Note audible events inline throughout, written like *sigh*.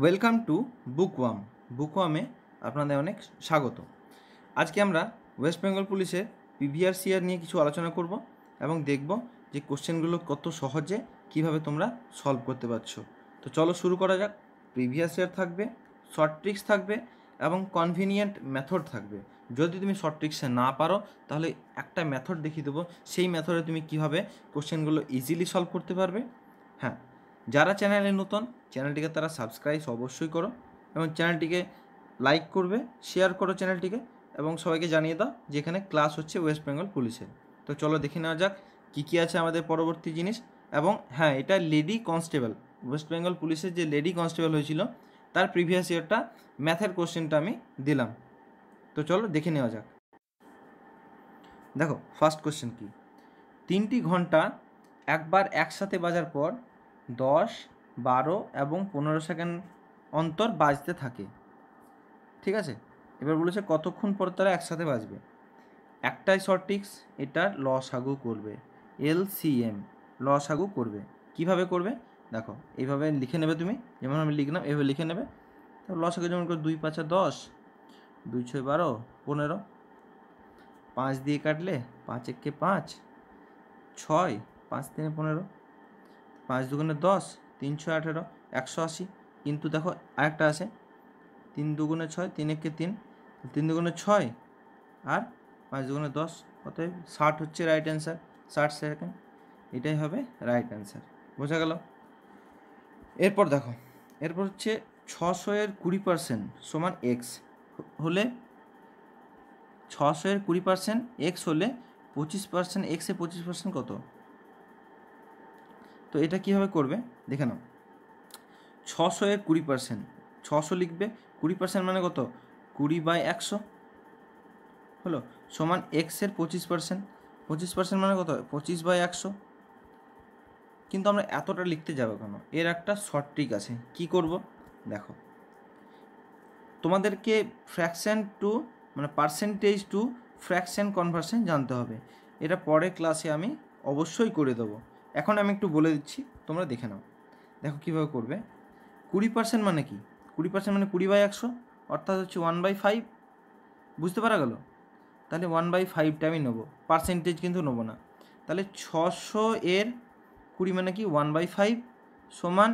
Welcome to বুকওয়াম বুকওয়ামে আপনাদের অনেক স্বাগত আজকে আমরা ওয়েস্ট বেঙ্গল পুলিশের পিভিআরসিআর নিয়ে কিছু আলোচনা করব এবং দেখব যে কোশ্চেনগুলো কত সহজে কিভাবে তোমরা সলভ করতে পারছো তো চলো শুরু করা যাক প্রিভিয়াস ইয়ার থাকবে শর্ট ট্রিক্স থাকবে এবং কনভিনিয়েন্ট মেথড থাকবে যদি তুমি শর্ট ট্রিক্সে না পারো তাহলে একটা মেথড দেখিয়ে দেবো সেই মেথডে তুমি কিভাবে কোশ্চেনগুলো ইজিলি সলভ করতে পারবে হ্যাঁ যারা চ্যানেলে নতুন চ্যানেলটিকে তারা সাবস্ক্রাইব অবশ্যই করো এবং চ্যানেলটিকে লাইক করবে শেয়ার করো চ্যানেলটিকে এবং সবাইকে জানিয়ে দাও যেখানে ক্লাস হচ্ছে ওয়েস্ট বেঙ্গল পুলিশের তো চলো দেখে নেওয়া যাক কী কী আছে আমাদের পরবর্তী জিনিস এবং হ্যাঁ এটা লেডি কনস্টেবল ওয়েস্ট বেঙ্গল পুলিশের যে লেডি কনস্টেবল হয়েছিল তার প্রিভিয়াস ইয়ারটা ম্যাথের কোশ্চেনটা আমি দিলাম তো চলো দেখে নেওয়া যাক দেখো ফার্স্ট কোশ্চেন কি তিনটি ঘন্টা একবার একসাথে বাজার পর দশ বারো এবং পনেরো সেকেন্ড অন্তর বাজতে থাকে ঠিক আছে এবার বলেছে কতক্ষণ পর তারা একসাথে বাজবে একটাই সঠিক এটা লসাগু করবে এল সি এলসিএম লসাগু করবে কিভাবে করবে দেখো এইভাবে লিখে নেবে তুমি যেমন আমি লিখলাম এভাবে লিখে নেবে তারপর লসাগু যেমন করে দুই পাঁচা দশ দুই ছয় বারো পনেরো পাঁচ দিয়ে কাটলে পাঁচ একে পাঁচ ছয় পাঁচ তিনে পনেরো পাঁচ দুগুণে দশ তিনশো আঠেরো একশো আশি কিন্তু দেখো আরেকটা আছে তিন দুগুণে ছয় তিন একে তিন তিন দুগুণে ছয় আর পাঁচ দুগুণে দশ অতএব ষাট হচ্ছে রাইট অ্যান্সার ষাট সেকেন্ড এটাই হবে রাইট অ্যান্সার বোঝা গেল এরপর দেখো এরপর হচ্ছে ছশো এর কুড়ি পার্সেন্ট সমান এক্স হলে ছশো এর কুড়ি পার্সেন্ট এক্স হলে পঁচিশ পার্সেন্ট এক্সে পঁচিশ পার্সেন্ট কত তো এটা কীভাবে করবে দেখে নাও ছশো এর কুড়ি পার্সেন্ট ছশো লিখবে কুড়ি পার্সেন্ট মানে কত কুড়ি বাই একশো হলো সমান এক্সের পঁচিশ পার্সেন্ট পঁচিশ পার্সেন্ট মানে কত পঁচিশ বাই একশো কিন্তু আমরা এতটা লিখতে যাবো কেন এর একটা শর্ট ট্রিক আছে কি করব দেখো তোমাদেরকে ফ্র্যাকশান টু মানে পার্সেন্টেজ টু ফ্র্যাকশান কনভার্সন জানতে হবে এটা পরের ক্লাসে আমি অবশ্যই করে দেবো এখন আমি একটু বলে দিচ্ছি তোমরা দেখে নাও দেখো কীভাবে করবে কুড়ি পার্সেন্ট মানে কি কুড়ি পার্সেন্ট মানে কুড়ি বাই একশো অর্থাৎ হচ্ছে ওয়ান বাই ফাইভ বুঝতে পারা গেল তাহলে ওয়ান বাই ফাইভটা আমি নেবো পার্সেন্টেজ কিন্তু নেবো না তাহলে ছশো এর কুড়ি মানে কি ওয়ান বাই ফাইভ সমান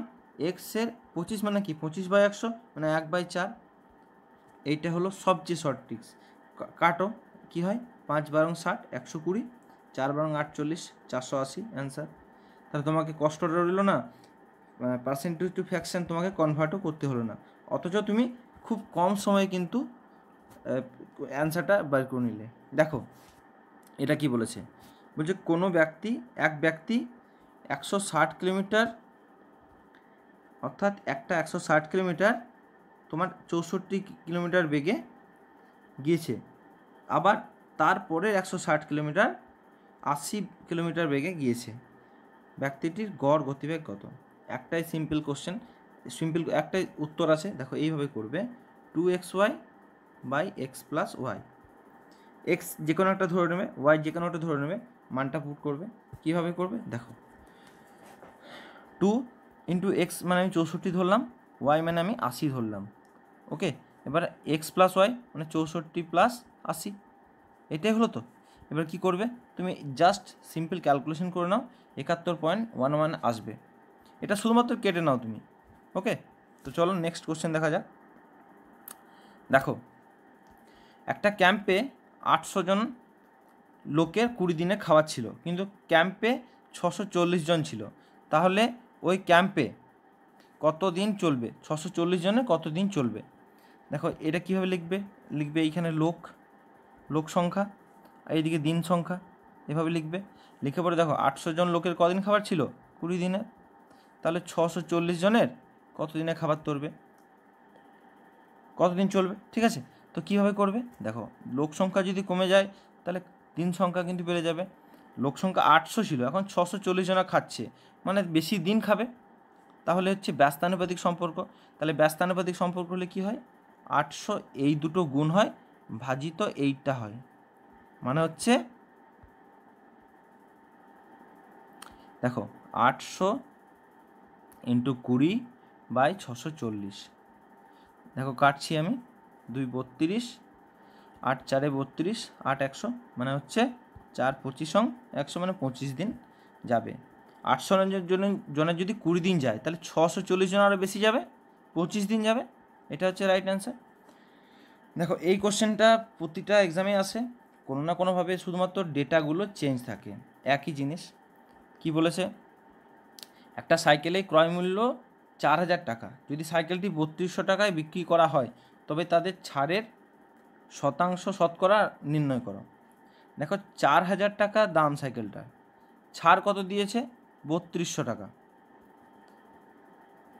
এক্সের পঁচিশ মানে কি পঁচিশ বাই একশো মানে এক বাই চার এইটা হলো সবচেয়ে শর্ট ট্রিক্স কাটো কি হয় পাঁচ বারং ষাট একশো কুড়ি চার বারং আটচল্লিশ চারশো আশি অ্যান্সার তাহলে তোমাকে কষ্টটা রইল না পার্সেন্টেজ টু ফ্যাকশান তোমাকে কনভার্টও করতে হলো না অথচ তুমি খুব কম সময়ে কিন্তু অ্যান্সারটা বের করে নিলে দেখো এটা কি বলেছে বলছে কোনো ব্যক্তি এক ব্যক্তি একশো ষাট কিলোমিটার অর্থাৎ একটা একশো ষাট কিলোমিটার তোমার চৌষট্টি কিলোমিটার বেগে গিয়েছে আবার তারপরে একশো ষাট কিলোমিটার আশি কিলোমিটার বেগে গিয়েছে ব্যক্তিটির গড় গতিবেগ কত একটাই সিম্পল কোশ্চেন সিম্পল একটাই উত্তর আছে দেখো এইভাবে করবে two x y by x plus y x যে কোনো একটা ধরে নেবে ওয়াই যে কোনো একটা ধরে নেবে মানটা পুট করবে কীভাবে করবে দেখো টু ইন্টু এক্স মানে আমি চৌষট্টি ধরলাম ওয়াই মানে আমি আশি ধরলাম ওকে এবার এক্স প্লাস ওয়াই মানে চৌষট্টি প্লাস আশি এটাই হলো তো এবার কি করবে তুমি জাস্ট সিম্পল ক্যালকুলেশন করে নাও একাত্তর পয়েন্ট ওয়ান ওয়ান আসবে এটা শুধুমাত্র কেটে নাও তুমি ওকে তো চলো নেক্সট কোশ্চেন দেখা যাক দেখো একটা ক্যাম্পে আটশো জন লোকের কুড়ি দিনে খাওয়ার ছিল কিন্তু ক্যাম্পে ছশো চল্লিশ জন ছিল তাহলে ওই ক্যাম্পে কত দিন চলবে ছশো চল্লিশ জনে কত দিন চলবে দেখো এটা কীভাবে লিখবে লিখবে এইখানে লোক লোক সংখ্যা এইদিকে দিন সংখ্যা এভাবে লিখবে লিখে পরে দেখো আটশো জন লোকের কদিন খাবার ছিল কুড়ি দিনে তাহলে ছশো চল্লিশ জনের কত দিনে খাবার তরবে কতদিন চলবে ঠিক আছে তো কীভাবে করবে দেখো লোক সংখ্যা যদি কমে যায় তাহলে দিন সংখ্যা কিন্তু বেড়ে যাবে লোক সংখ্যা আটশো ছিল এখন ছশো চল্লিশ জনা খাচ্ছে মানে বেশি দিন খাবে তাহলে হচ্ছে ব্যস্তানুপাতিক সম্পর্ক তাহলে ব্যস্তানুপাতিক সম্পর্ক হলে কী হয় আটশো এই দুটো গুণ হয় ভাজিত এইটা হয় মানে হচ্ছে দেখো আটশো ইন্টু কুড়ি বাই ছশো চল্লিশ দেখো কাটছি আমি দুই বত্রিশ আট চারে বত্রিশ আট একশো মানে হচ্ছে চার পঁচিশ অং একশো মানে পঁচিশ দিন যাবে আটশো জনের যদি কুড়ি দিন যায় তাহলে ছশো চল্লিশ জন আরও বেশি যাবে পঁচিশ দিন যাবে এটা হচ্ছে রাইট অ্যান্সার দেখো এই কোশ্চেনটা প্রতিটা এক্সামে আসে কোনো না কোনোভাবে শুধুমাত্র ডেটাগুলো চেঞ্জ থাকে একই জিনিস কি বলেছে একটা সাইকেলে ক্রয় মূল্য চার হাজার টাকা যদি সাইকেলটি বত্রিশশো টাকায় বিক্রি করা হয় তবে তাদের ছাড়ের শতাংশ শতকরা নির্ণয় করো দেখো চার হাজার টাকা দাম সাইকেলটা ছাড় কত দিয়েছে বত্রিশশো টাকা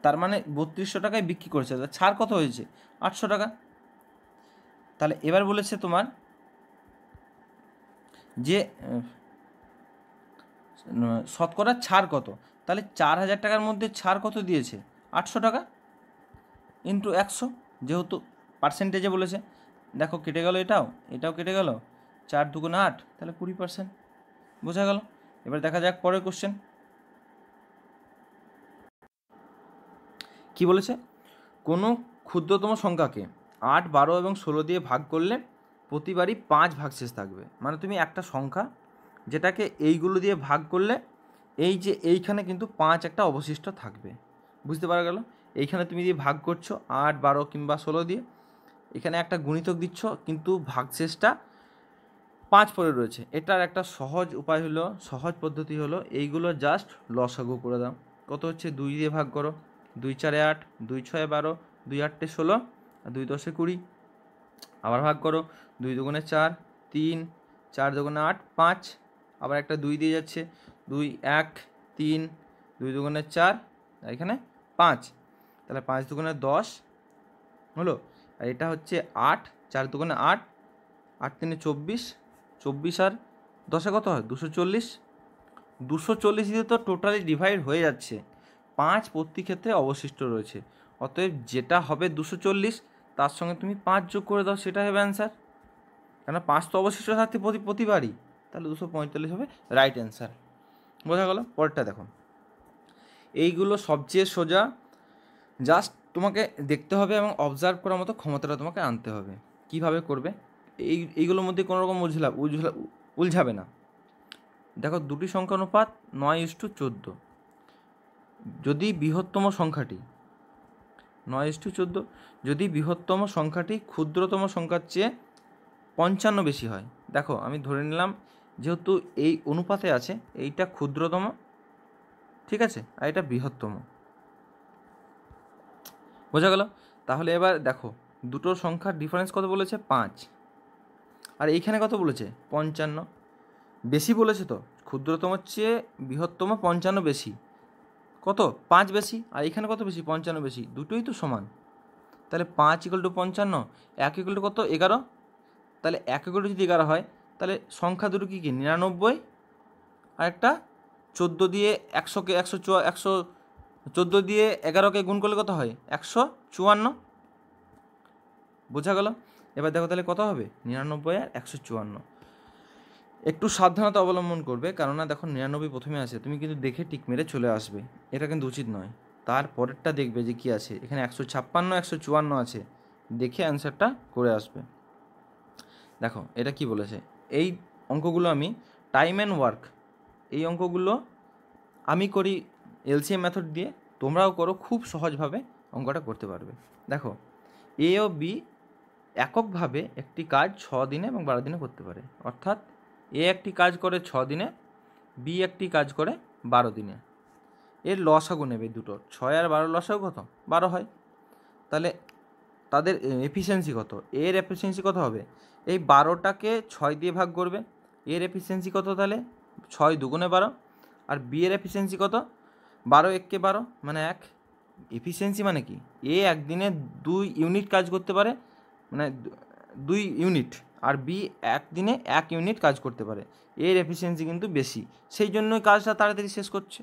তার মানে বত্রিশশো টাকায় বিক্রি করেছে ছাড় কত হয়েছে আটশো টাকা তাহলে এবার বলেছে তোমার যে শতকরা ছাড় কত তাহলে চার হাজার টাকার মধ্যে ছাড় কত দিয়েছে আটশো টাকা ইন্টু একশো যেহেতু পার্সেন্টেজে বলেছে দেখো কেটে গেল এটাও এটাও কেটে গেল চার দুগুণ আট তাহলে কুড়ি পার্সেন্ট বোঝা গেল এবার দেখা যাক পরের কোশ্চেন কি বলেছে কোনো ক্ষুদ্রতম সংখ্যাকে আট বারো এবং ষোলো দিয়ে ভাগ করলে প্রতিবারই পাঁচ শেষ থাকবে মানে তুমি একটা সংখ্যা যেটাকে এইগুলো দিয়ে ভাগ করলে এই যে এইখানে কিন্তু পাঁচ একটা অবশিষ্ট থাকবে বুঝতে পারা গেল এইখানে তুমি দিয়ে ভাগ করছো আট বারো কিংবা ষোলো দিয়ে এখানে একটা গুণিতক দিচ্ছ কিন্তু শেষটা পাঁচ পরে রয়েছে এটার একটা সহজ উপায় হলো সহজ পদ্ধতি হলো এইগুলো জাস্ট লসাগু করে দাও কত হচ্ছে দুই দিয়ে ভাগ করো দুই চারে আট দুই ছয় বারো দুই আটটে ষোলো দুই দশে কুড়ি আবার ভাগ করো দুই দুগুণে চার তিন চার দুগুণে আট পাঁচ আবার একটা দুই দিয়ে যাচ্ছে দুই এক তিন দুই দুগুণে চার আর এখানে পাঁচ তাহলে পাঁচ দুগুণে দশ হলো আর এটা হচ্ছে আট চার দুগুণে আট আট তিনে চব্বিশ চব্বিশ আর দশে কত হয় দুশো চল্লিশ দুশো চল্লিশ দিয়ে তো টোটালি ডিভাইড হয়ে যাচ্ছে পাঁচ প্রতি ক্ষেত্রে অবশিষ্ট রয়েছে অতএব যেটা হবে দুশো চল্লিশ তার সঙ্গে তুমি পাঁচ যোগ করে দাও সেটা হবে অ্যান্সার কেননা পাঁচ তো অবশিষ্ট থাকতে প্রতি প্রতিবারই তাহলে দুশো পঁয়তাল্লিশ হবে রাইট অ্যান্সার বোঝা গেল পরেরটা দেখো এইগুলো সবচেয়ে সোজা জাস্ট তোমাকে দেখতে হবে এবং অবজার্ভ করার মতো ক্ষমতাটা তোমাকে আনতে হবে কিভাবে করবে এই এইগুলোর মধ্যে কোনো রকম উঝলা উলঝলা উলঝাবে না দেখো দুটি সংখ্যা অনুপাত নয় ইস টু চোদ্দো যদি বৃহত্তম সংখ্যাটি নয় ইস টু চোদ্দো যদি বৃহত্তম সংখ্যাটি ক্ষুদ্রতম সংখ্যার চেয়ে পঞ্চান্ন বেশি হয় দেখো আমি ধরে নিলাম যেহেতু এই অনুপাতে আছে এইটা ক্ষুদ্রতম ঠিক আছে আর এটা বৃহত্তম বোঝা গেল তাহলে এবার দেখো দুটো সংখ্যার ডিফারেন্স কত বলেছে পাঁচ আর এইখানে কত বলেছে পঞ্চান্ন বেশি বলেছে তো ক্ষুদ্রতম চেয়ে বৃহত্তম পঞ্চান্ন বেশি কত পাঁচ বেশি আর এখানে কত বেশি পঞ্চান্ন বেশি দুটোই তো সমান তাহলে পাঁচ ইকুয়াল টু পঞ্চান্ন এক ইকুয়াল টু কত এগারো তাহলে এক করে যদি এগারো হয় তাহলে সংখ্যা দুটো কী কী নিরানব্বই আর একটা চোদ্দো দিয়ে একশোকে একশো চুয়া একশো চোদ্দো দিয়ে এগারোকে গুণ করলে কত হয় একশো চুয়ান্ন বোঝা গেল এবার দেখো তাহলে কত হবে নিরানব্বই আর একশো চুয়ান্ন একটু সাবধানতা অবলম্বন করবে কেননা দেখো নিরানব্বই প্রথমে আসে তুমি কিন্তু দেখে টিক মেরে চলে আসবে এটা কিন্তু উচিত নয় তারপরেরটা দেখবে যে কি আছে এখানে একশো ছাপ্পান্ন একশো চুয়ান্ন আছে দেখে অ্যান্সারটা করে আসবে দেখো এটা কি বলেছে এই অঙ্কগুলো আমি টাইম অ্যান্ড ওয়ার্ক এই অঙ্কগুলো আমি করি এলসিএম মেথড দিয়ে তোমরাও করো খুব সহজভাবে অঙ্কটা করতে পারবে দেখো এ ও বি এককভাবে একটি কাজ ছ দিনে এবং বারো দিনে করতে পারে অর্থাৎ এ একটি কাজ করে ছ দিনে বি একটি কাজ করে বারো দিনে এর লসাগু নেবে দুটো ছয় আর বারো লসাগু কত বারো হয় তাহলে তাদের এফিসিয়েন্সি কত এর এফিসিয়েন্সি কত হবে এই বারোটাকে ছয় দিয়ে ভাগ করবে এর এফিসিয়েন্সি কত তাহলে ছয় দুগুণে বারো আর বি এর এফিসিয়েন্সি কত বারো এককে বারো মানে এক এফিসিয়েন্সি মানে কি এ একদিনে দুই ইউনিট কাজ করতে পারে মানে দুই ইউনিট আর বি একদিনে এক ইউনিট কাজ করতে পারে এর এফিসিয়েন্সি কিন্তু বেশি সেই জন্যই কাজটা তাড়াতাড়ি শেষ করছে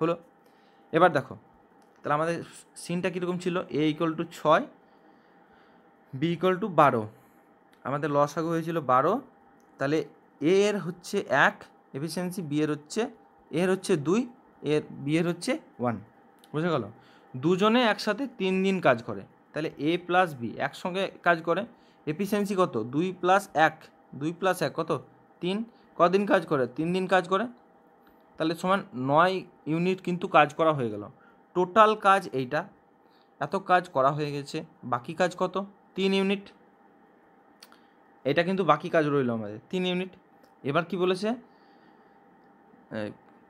হলো এবার দেখো তাহলে আমাদের সিনটা কীরকম ছিল এ ইকুয়াল টু ছয় বি ইকুয়াল টু বারো আমাদের লসাগু হয়েছিল বারো তাহলে এ এর হচ্ছে এক এফিসিয়েন্সি বি এর হচ্ছে এর হচ্ছে দুই এর বি এর হচ্ছে ওয়ান বুঝে গেল দুজনে একসাথে তিন দিন কাজ করে তাহলে এ প্লাস বি একসঙ্গে কাজ করে এফিসিয়েন্সি কত দুই প্লাস এক দুই প্লাস এক কত তিন কদিন কাজ করে তিন দিন কাজ করে তাহলে সমান নয় ইউনিট কিন্তু কাজ করা হয়ে গেল টোটাল কাজ এইটা এত কাজ করা হয়ে গেছে বাকি কাজ কত তিন ইউনিট এটা কিন্তু বাকি কাজ রইল আমাদের তিন ইউনিট এবার কি বলেছে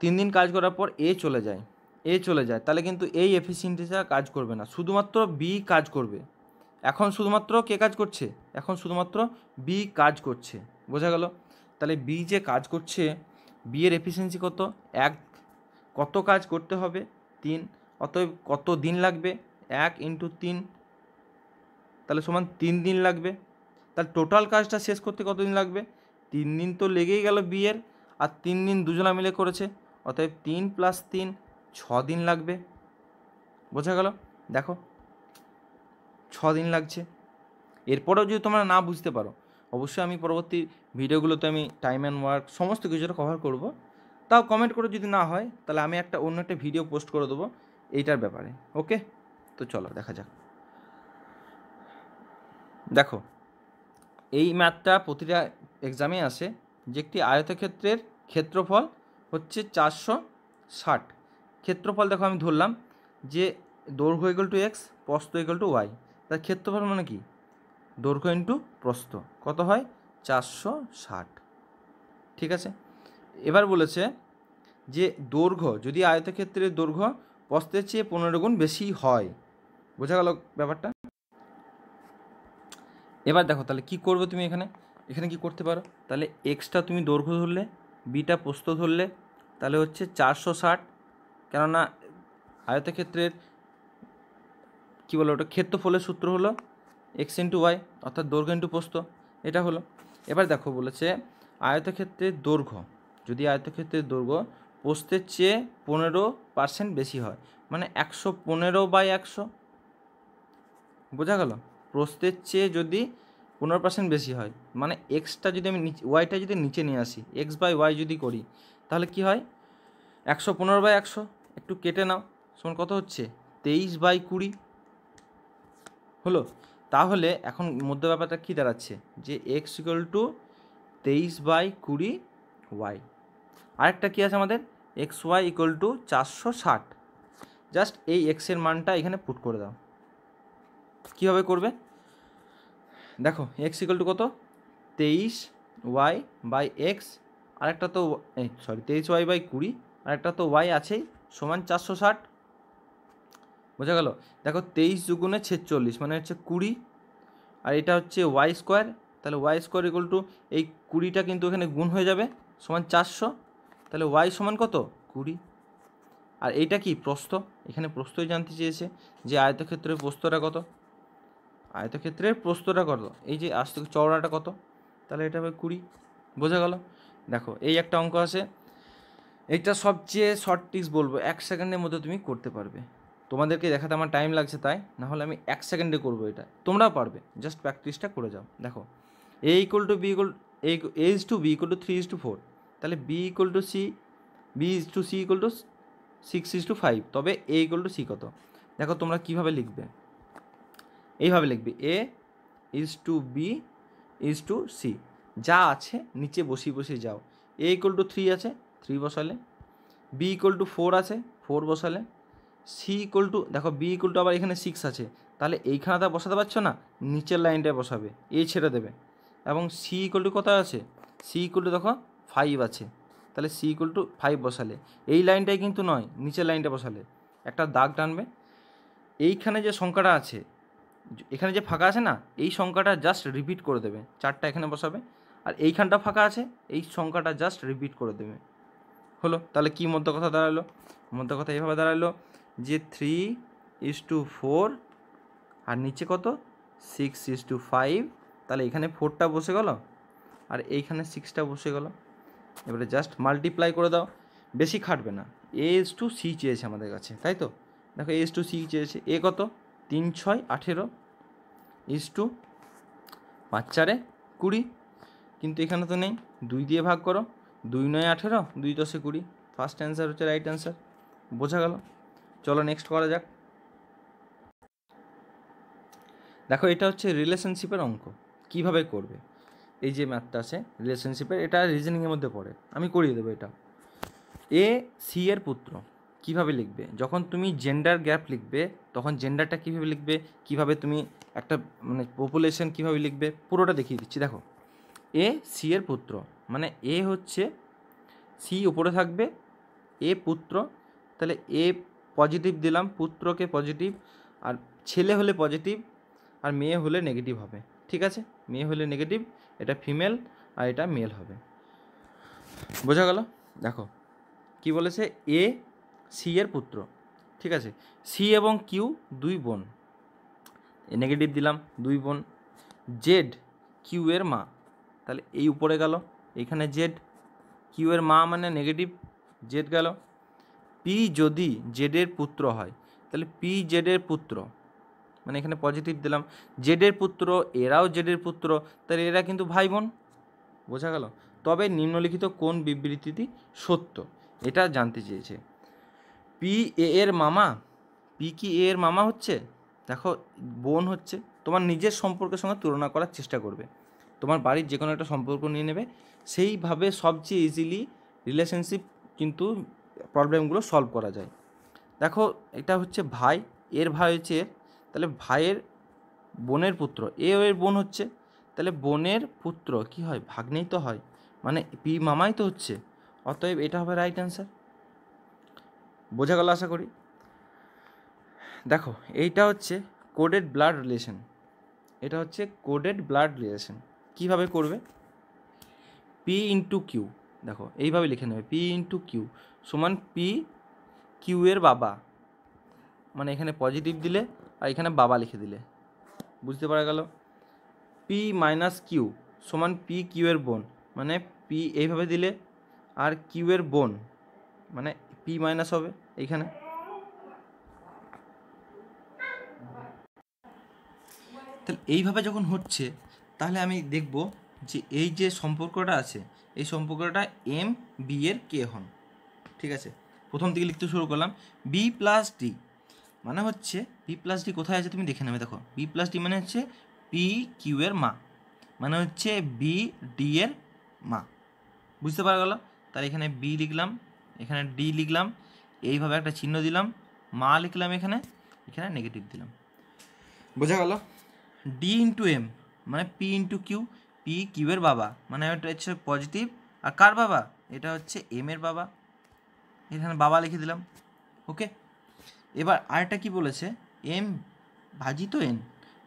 তিন দিন কাজ করার পর এ চলে যায় এ চলে যায় তাহলে কিন্তু এই এফিসিয়েন্সিটা কাজ করবে না শুধুমাত্র বি কাজ করবে এখন শুধুমাত্র কে কাজ করছে এখন শুধুমাত্র বি কাজ করছে বোঝা গেল তাহলে বি যে কাজ করছে বি এর এফিসিয়েন্সি কত এক কত কাজ করতে হবে তিন অতএব কত দিন লাগবে এক ইন্টু তিন তাহলে সমান তিন দিন লাগবে তাহলে টোটাল কাজটা শেষ করতে কতদিন লাগবে তিন দিন তো লেগেই গেল বিয়ের আর তিন দিন দুজনা মিলে করেছে অতএব তিন প্লাস তিন ছ দিন লাগবে বোঝা গেল দেখো ছ দিন লাগছে এরপরেও যদি তোমরা না বুঝতে পারো অবশ্যই আমি পরবর্তী ভিডিওগুলোতে আমি টাইম অ্যান্ড ওয়ার্ক সমস্ত কিছুটা কভার করব তাও কমেন্ট করে যদি না হয় তাহলে আমি একটা অন্য একটা ভিডিও পোস্ট করে দেবো এইটার ব্যাপারে ওকে তো চলো দেখা যাক দেখো এই ম্যাথটা প্রতিটা এক্সামে আসে যে একটি আয়তক্ষেত্রের ক্ষেত্রফল হচ্ছে চারশো ষাট ক্ষেত্রফল দেখো আমি ধরলাম যে দৈর্ঘ্য ইকল টু এক্স প্রস্ত ইকল টু ওয়াই তার ক্ষেত্রফল মানে কি দৈর্ঘ্য ইন্টু প্রস্ত কত হয় চারশো ষাট ঠিক আছে এবার বলেছে যে দৈর্ঘ্য যদি আয়তক্ষেত্রের দৈর্ঘ্য প্রস্তের চেয়ে পনেরো গুণ বেশি হয় বোঝা গেল ব্যাপারটা এবার দেখো তাহলে কি করবে তুমি এখানে এখানে কি করতে পারো তাহলে এক্সটা তুমি দৈর্ঘ্য ধরলে বিটা পোস্ত ধরলে তাহলে হচ্ছে চারশো ষাট কেননা আয়তক্ষেত্রের কী বলো ওটা ক্ষেত্রফলের সূত্র হলো এক্স ইন্টু ওয়াই অর্থাৎ দৈর্ঘ্য ইন্টু পোস্ত এটা হলো এবার দেখো বলেছে আয়তক্ষেত্রের দৈর্ঘ্য যদি আয়তক্ষেত্রের দৈর্ঘ্য পোস্তের চেয়ে পনেরো পার্সেন্ট বেশি হয় মানে একশো পনেরো বাই একশো বোঝা গেল প্রস্তের চেয়ে যদি পনেরো পার্সেন্ট বেশি হয় মানে এক্সটা যদি আমি নিচে ওয়াইটা যদি নিচে নিয়ে আসি এক্স বাই ওয়াই যদি করি তাহলে কি হয় একশো পনেরো বাই একশো একটু কেটে নাও সমান কত হচ্ছে তেইশ বাই কুড়ি হলো তাহলে এখন মধ্য ব্যাপারটা কী দাঁড়াচ্ছে যে এক্স ইকুয়াল টু তেইশ বাই কুড়ি ওয়াই আরেকটা কী আছে আমাদের এক্স ওয়াই ইকুয়াল টু চারশো ষাট জাস্ট এই এক্সের মানটা এখানে পুট করে দাও কীভাবে করবে দেখো এক্স ইকুয়াল টু কত তেইশ ওয়াই বাই এক্স আরেকটা তো সরি তেইশ ওয়াই বাই কুড়ি আরেকটা তো ওয়াই আছেই সমান চারশো ষাট বোঝা গেল দেখো তেইশ দুগুণে ছেচল্লিশ মানে হচ্ছে কুড়ি আর এটা হচ্ছে ওয়াই স্কোয়ার তাহলে ওয়াই স্কোয়ার ইকুয়াল টু এই কুড়িটা কিন্তু এখানে গুণ হয়ে যাবে সমান চারশো তাহলে ওয়াই সমান কত কুড়ি আর এইটা কি প্রস্থ এখানে প্রস্থই জানতে চেয়েছে যে আয়তক্ষেত্রের প্রস্থটা কত আয়তক্ষেত্রের প্রস্তুতটা কত এই যে আস্ত চওড়াটা কত তাহলে এটা হবে কুড়ি বোঝা গেল দেখো এই একটা অঙ্ক আছে এটা সবচেয়ে শর্ট ট্রিক্স বলবো এক সেকেন্ডের মধ্যে তুমি করতে পারবে তোমাদেরকে দেখাতে আমার টাইম লাগছে তাই নাহলে আমি এক সেকেন্ডে করবো এটা তোমরাও পারবে জাস্ট প্র্যাকটিসটা করে যাও দেখো A equal to B equal A is to B equal to three is to four তাহলে B equal to C B is to C equal to six is to five তবে এ ইকুয়াল টু সি কত দেখো তোমরা কীভাবে লিখবে এইভাবে লিখবি A is to B is to C যা আছে নিচে বসিয়ে বসিয়ে যাও এ ইকুয়াল টু থ্রি আছে থ্রি বসালে বি ইকুয়াল টু ফোর আছে ফোর বসালে সি ইকুয়াল টু দেখো বি ইকুয়াল টু আবার এখানে সিক্স আছে তাহলে এইখানে বসাতে পারছো না নিচের লাইনটায় বসাবে এ ছেড়ে দেবে এবং সি ইকুয়াল টু কোথায় আছে সি ইকুয়াল টু দেখো ফাইভ আছে তাহলে সি ইকুয়াল টু ফাইভ বসালে এই লাইনটাই কিন্তু নয় নিচের লাইনটা বসালে একটা দাগ টানবে এইখানে যে সংখ্যাটা আছে এখানে যে ফাঁকা আছে না এই সংখ্যাটা জাস্ট রিপিট করে দেবে চারটা এখানে বসাবে আর এইখানটা ফাঁকা আছে এই সংখ্যাটা জাস্ট রিপিট করে দেবে হলো তাহলে কি মধ্য কথা দাঁড়ালো মধ্য কথা এইভাবে দাঁড়ালো যে থ্রি ইস টু ফোর আর নিচে কত সিক্স ইস টু ফাইভ তাহলে এখানে ফোরটা বসে গেল আর এইখানে সিক্সটা বসে গেল এবারে জাস্ট মাল্টিপ্লাই করে দাও বেশি খাটবে না এ টু সি চেয়েছে আমাদের কাছে তাই তো দেখো এস টু সি চেয়েছে এ কত তিন ছয় আঠেরো ইস টু পাঁচ চারে কুড়ি কিন্তু এখানে তো নেই দুই দিয়ে ভাগ করো দুই নয় আঠেরো দুই দশে কুড়ি ফার্স্ট অ্যান্সার হচ্ছে রাইট অ্যান্সার বোঝা গেল চলো নেক্সট করা যাক দেখো এটা হচ্ছে রিলেশনশিপের অঙ্ক কিভাবে করবে এই যে ম্যাথটা আছে রিলেশনশিপের এটা রিজনিংয়ের মধ্যে পড়ে আমি করিয়ে দেবো এটা এ সি এর পুত্র কিভাবে লিখবে যখন তুমি জেন্ডার গ্যাপ লিখবে তখন জেন্ডারটা কিভাবে লিখবে কিভাবে তুমি একটা মানে পপুলেশন কীভাবে লিখবে পুরোটা দেখিয়ে দিচ্ছি দেখো এ সি এর পুত্র মানে এ হচ্ছে সি উপরে থাকবে এ পুত্র তাহলে এ পজিটিভ দিলাম পুত্রকে পজিটিভ আর ছেলে হলে পজিটিভ আর মেয়ে হলে নেগেটিভ হবে ঠিক আছে মেয়ে হলে নেগেটিভ এটা ফিমেল আর এটা মেল হবে বোঝা গেল দেখো কি বলেছে এ সি এর পুত্র ঠিক আছে সি এবং কিউ দুই বোন নেগেটিভ দিলাম দুই বোন জেড কিউ এর মা তাহলে এই উপরে গেল এখানে জেড কিউ এর মা মানে নেগেটিভ জেড গেল পি যদি জেডের পুত্র হয় তাহলে পি জেডের পুত্র মানে এখানে পজিটিভ দিলাম জেডের পুত্র এরাও জেডের পুত্র তাহলে এরা কিন্তু ভাই বোন বোঝা গেল তবে নিম্নলিখিত কোন বিবৃতিটি সত্য এটা জানতে চেয়েছে পি এ এর মামা পি কি এ এর মামা হচ্ছে দেখো বোন হচ্ছে তোমার নিজের সম্পর্কের সঙ্গে তুলনা করার চেষ্টা করবে তোমার বাড়ির যে কোনো একটা সম্পর্ক নিয়ে নেবে সেইভাবে সবচেয়ে ইজিলি রিলেশনশিপ কিন্তু প্রবলেমগুলো সলভ করা যায় দেখো এটা হচ্ছে ভাই এর ভাই হচ্ছে তাহলে ভাইয়ের বোনের পুত্র এ এর বোন হচ্ছে তাহলে বোনের পুত্র কি হয় ভাগ্নেই তো হয় মানে পি মামাই তো হচ্ছে অতএব এটা হবে রাইট অ্যান্সার বোঝা গেল আশা করি দেখো এইটা হচ্ছে কোডেড ব্লাড রিলেশন এটা হচ্ছে কোডেড ব্লাড রিলেশন কিভাবে করবে পি ইন্টু কিউ দেখো এইভাবে লিখে নেবে পি ইন্টু কিউ সমান পি কিউ এর বাবা মানে এখানে পজিটিভ দিলে আর এখানে বাবা লিখে দিলে বুঝতে পারা গেল পি মাইনাস কিউ সমান পি কিউ এর বোন মানে পি এইভাবে দিলে আর কিউ এর বোন মানে পি মাইনাস হবে এইখানে তাহলে এইভাবে যখন হচ্ছে তাহলে আমি দেখব যে এই যে সম্পর্কটা আছে এই সম্পর্কটা এম বি এর কে হন ঠিক আছে প্রথম থেকে লিখতে শুরু করলাম বি প্লাস ডি মানে হচ্ছে বি প্লাস ডি কোথায় আছে তুমি দেখে নেবে দেখো বি প্লাস ডি মানে হচ্ছে পি কিউ এর মা মানে হচ্ছে বি ডি এর মা বুঝতে পারা গেল তাহলে এখানে বি লিখলাম এখানে ডি লিখলাম এইভাবে একটা চিহ্ন দিলাম মা লিখলাম এখানে এখানে নেগেটিভ দিলাম বোঝা গেল ডি ইন্টু এম মানে পি ইন্টু কিউ পি কিউয়ের বাবা মানে এটা হচ্ছে পজিটিভ আর কার বাবা এটা হচ্ছে এম এর বাবা এখানে বাবা লিখে দিলাম ওকে এবার আরেকটা কি বলেছে এম ভাজিত এন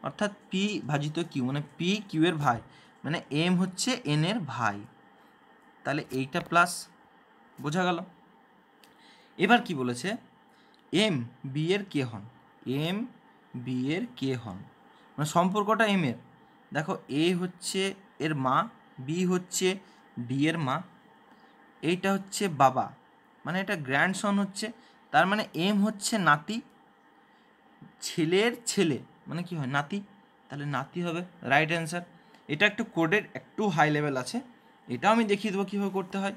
অর্থাৎ পি ভাজিত কিউ মানে পি কিউয়ের ভাই মানে এম হচ্ছে এন এর ভাই তাহলে এইটা প্লাস বোঝা গেল এবার কি বলেছে এম বি এর কে হন এম বি এর কে হন মানে সম্পর্কটা এমের দেখো এ হচ্ছে এর মা বি হচ্ছে ডি এর মা এইটা হচ্ছে বাবা মানে এটা গ্র্যান্ডসন হচ্ছে তার মানে এম হচ্ছে নাতি ছেলের ছেলে মানে কি হয় নাতি তাহলে নাতি হবে রাইট অ্যান্সার এটা একটু কোডের একটু হাই লেভেল আছে এটাও আমি দেখিয়ে দেবো কীভাবে করতে হয়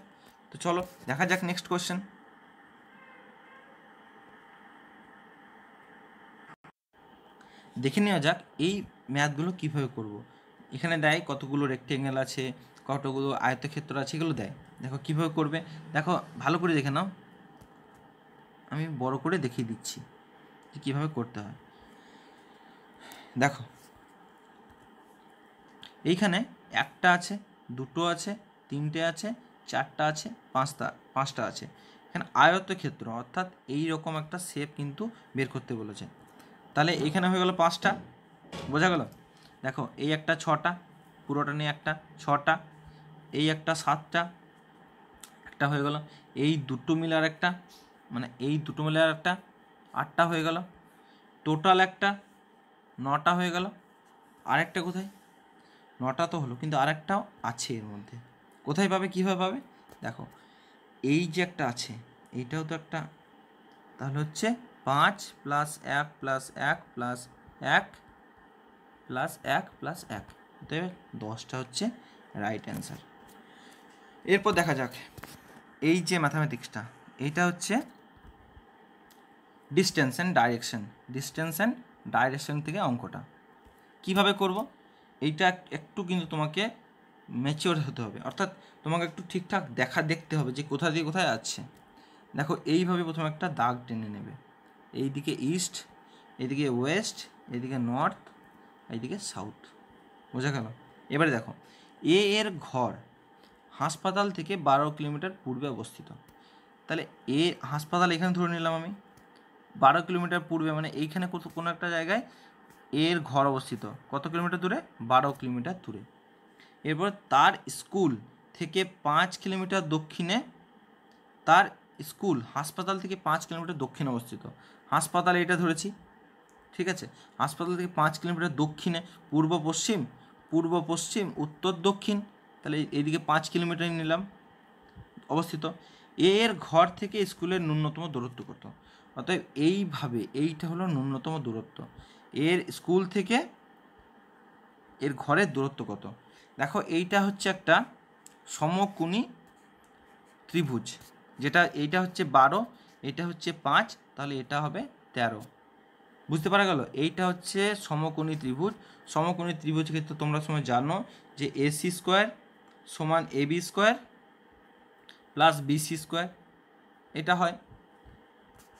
তো চলো দেখা যাক নেক্সট কোয়েশ্চেন দেখে নেওয়া যাক এই ম্যাথগুলো কিভাবে করব। এখানে দেয় কতগুলো রেক্টেঙ্গেল আছে কতগুলো আয়তক্ষেত্র আছে এগুলো দেয় দেখো কিভাবে করবে দেখো ভালো করে দেখে নাও আমি বড় করে দেখিয়ে দিচ্ছি যে কীভাবে করতে হয় দেখো এইখানে একটা আছে দুটো আছে তিনটে আছে চারটা আছে পাঁচটা পাঁচটা আছে এখানে আয়তক্ষেত্র অর্থাৎ এই রকম একটা শেপ কিন্তু বের করতে বলেছে তাহলে এখানে হয়ে গেল পাঁচটা বোঝা গেল দেখো এই একটা ছটা পুরোটা নিয়ে একটা ছটা এই একটা সাতটা একটা হয়ে গেল এই দুটো মিলে আর একটা মানে এই দুটো মিলে আর একটা আটটা হয়ে গেল টোটাল একটা নটা হয়ে গেল আরেকটা কোথায় নটা তো হলো কিন্তু আরেকটাও আছে এর মধ্যে কোথায় পাবে কীভাবে পাবে দেখো এই যে একটা আছে এইটাও তো একটা তাহলে হচ্ছে পাঁচ প্লাস এক প্লাস এক প্লাস এক প্লাস এক প্লাস এক অতএব দশটা হচ্ছে রাইট অ্যান্সার এরপর দেখা যাক এই যে ম্যাথামেটিক্সটা এটা হচ্ছে distance and direction distance and direction থেকে অঙ্কটা কিভাবে করব এইটা একটু কিন্তু তোমাকে ম্যাচিওর হতে হবে অর্থাৎ তোমাকে একটু ঠিকঠাক দেখা দেখতে হবে যে কোথা দিয়ে কোথায় আছে দেখো এইভাবে প্রথমে একটা দাগ টেনে নেবে এইদিকে ইস্ট এদিকে ওয়েস্ট এদিকে নর্থ এইদিকে সাউথ বোঝা গেল এবারে দেখো এ এর ঘর হাসপাতাল থেকে বারো কিলোমিটার পূর্বে অবস্থিত তাহলে এ হাসপাতাল এখানে ধরে নিলাম আমি বারো কিলোমিটার পূর্বে মানে এইখানে কোথাও কোনো একটা জায়গায় এর ঘর অবস্থিত কত কিলোমিটার দূরে বারো কিলোমিটার দূরে এরপর তার স্কুল থেকে পাঁচ কিলোমিটার দক্ষিণে তার স্কুল হাসপাতাল থেকে পাঁচ কিলোমিটার দক্ষিণে অবস্থিত হাসপাতালে এটা ধরেছি ঠিক আছে হাসপাতাল থেকে পাঁচ কিলোমিটার দক্ষিণে পূর্ব পশ্চিম পূর্ব পশ্চিম উত্তর দক্ষিণ তাহলে এইদিকে পাঁচ কিলোমিটার নিলাম অবস্থিত এর ঘর থেকে স্কুলের ন্যূনতম দূরত্ব কত অতএব এইভাবে এইটা হলো ন্যূনতম দূরত্ব এর স্কুল থেকে এর ঘরের দূরত্ব কত দেখো এইটা হচ্ছে একটা সমকুণী ত্রিভুজ যেটা এইটা হচ্ছে বারো এটা হচ্ছে পাঁচ তাহলে এটা হবে তেরো বুঝতে পারা গেল এইটা হচ্ছে সমকোণী ত্রিভুজ সমকোণী ত্রিভুজ ক্ষেত্রে তোমরা সময় জানো যে এসি স্কোয়ার সমান A B square plus BC square এটা হয়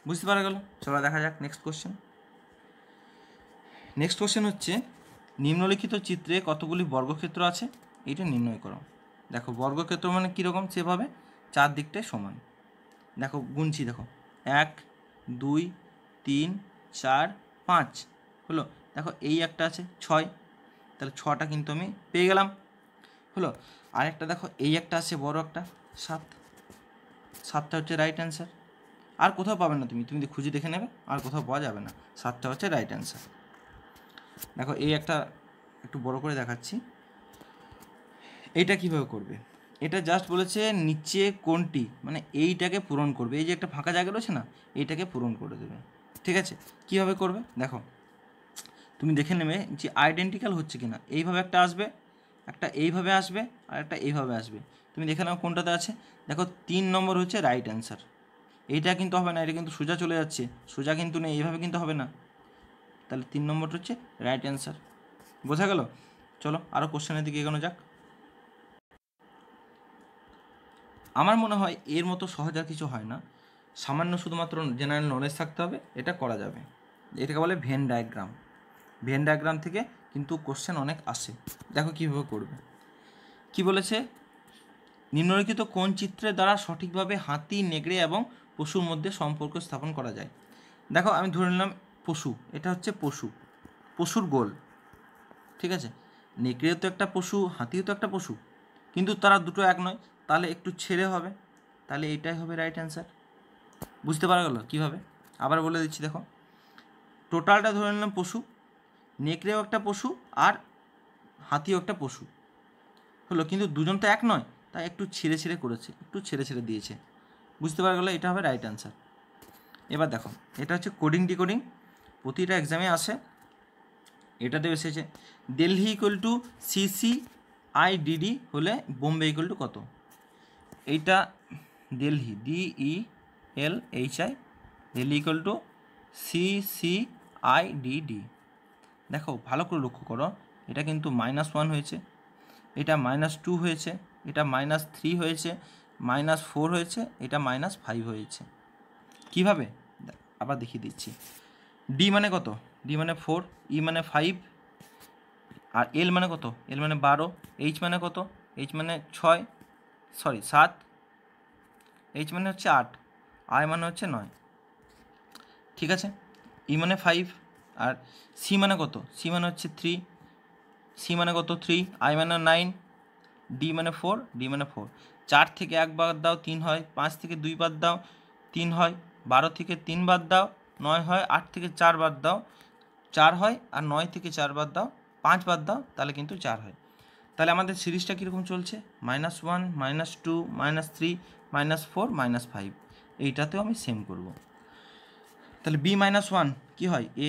বুঝতে পারা গেল চলো দেখা যাক নেক্সট কোশ্চেন নেক্সট কোশ্চেন হচ্ছে নিম্নলিখিত চিত্রে কতগুলি বর্গক্ষেত্র আছে এটা নির্ণয় করো দেখো বর্গক্ষেত্র মানে কীরকম সেভাবে চারদিকটাই সমান দেখো গুনছি দেখো এক দুই তিন চার পাঁচ হলো দেখো এই একটা আছে ছয় তাহলে ছটা কিন্তু আমি পেয়ে গেলাম হলো আরেকটা দেখো এই একটা আছে বড় একটা সাত সাতটা হচ্ছে রাইট অ্যান্সার আর কোথাও পাবে না তুমি তুমি খুঁজে দেখে নেবে আর কোথাও পাওয়া যাবে না সাতটা হচ্ছে রাইট অ্যান্সার দেখো এই একটা একটু বড় করে দেখাচ্ছি এটা কিভাবে করবে এটা জাস্ট বলেছে নিচে কোনটি মানে এইটাকে পূরণ করবে এই যে একটা ফাঁকা জায়গা রয়েছে না এইটাকে পূরণ করে দেবে ঠিক আছে কীভাবে করবে দেখো তুমি দেখে নেবে যে আইডেন্টিক্যাল হচ্ছে কিনা এইভাবে একটা আসবে একটা এইভাবে আসবে আর একটা এইভাবে আসবে তুমি দেখে নাও কোনটাতে আছে দেখো তিন নম্বর হচ্ছে রাইট অ্যান্সার এইটা কিন্তু হবে না এটা কিন্তু সোজা চলে যাচ্ছে সোজা কিন্তু নেই এইভাবে কিন্তু হবে না তাহলে তিন নম্বরটা হচ্ছে রাইট অ্যান্সার বোঝা গেল চলো আরও কোশ্চেনের দিকে এগোনো যাক আমার মনে হয় এর মতো সহজ আর কিছু হয় না সামান্য শুধুমাত্র জেনারেল নলেজ থাকতে হবে এটা করা যাবে এটাকে বলে ভেন ডায়াগ্রাম ভেন ডায়াগ্রাম থেকে কিন্তু কোশ্চেন অনেক আসে দেখো কীভাবে করবে কি বলেছে নিম্নলিখিত কোন চিত্রের দ্বারা সঠিকভাবে হাতি নেগড়ে এবং পশুর মধ্যে সম্পর্ক স্থাপন করা যায় দেখো আমি ধরে নিলাম পশু এটা হচ্ছে পশু পশুর গোল ঠিক আছে নেকড়েও তো একটা পশু হাতিও তো একটা পশু কিন্তু তারা দুটো এক নয় তাহলে একটু ছেড়ে হবে তাহলে এটাই হবে রাইট অ্যান্সার বুঝতে পারা গেল কীভাবে আবার বলে দিচ্ছি দেখো টোটালটা ধরে নিলাম পশু নেকড়েও একটা পশু আর হাতিও একটা পশু হলো কিন্তু দুজন তো এক নয় তাই একটু ছিঁড়ে ছিঁড়ে করেছে একটু ছেড়ে ছেড়ে দিয়েছে বুঝতে পারা গেলো এটা হবে রাইট অ্যান্সার এবার দেখো এটা হচ্ছে কোডিং ডিকোডিং প্রতিটা এক্সামে আসে এটাতে এসেছে Delhi equal to CC IDD হলে বোম্বে ইকুয়াল টু কত এইটা Delhi D E L H I Delhi equal to C C I D D দেখো ভালো করে লক্ষ্য করো এটা কিন্তু মাইনাস ওয়ান হয়েছে এটা মাইনাস টু হয়েছে এটা মাইনাস থ্রি হয়েছে মাইনাস ফোর হয়েছে এটা মাইনাস ফাইভ হয়েছে কিভাবে আবার দেখিয়ে দিচ্ছি ডি মানে কত ডি মানে ফোর ই e মানে ফাইভ আর এল মানে কত এল মানে বারো এইচ মানে কত এইচ মানে ছয় সরি সাত এইচ মানে হচ্ছে আট আয় মানে হচ্ছে নয় ঠিক আছে ই e মানে ফাইভ আর সি মানে কত সি মানে হচ্ছে থ্রি সি মানে কত থ্রি আই মানে নাইন ডি মানে ফোর ডি মানে ফোর চার থেকে এক বাদ দাও তিন হয় পাঁচ থেকে দুই বাদ দাও তিন হয় বারো থেকে তিন বার দাও নয় হয় আট থেকে চার বার দাও চার হয় আর নয় থেকে চার বাদ দাও পাঁচ বাদ দাও তাহলে কিন্তু চার হয় তাহলে আমাদের সিরিজটা কীরকম চলছে minus one minus two minus three minus four minus five এইটাতেও আমি সেম করব তাহলে বি মাইনাস ওয়ান কী হয় এ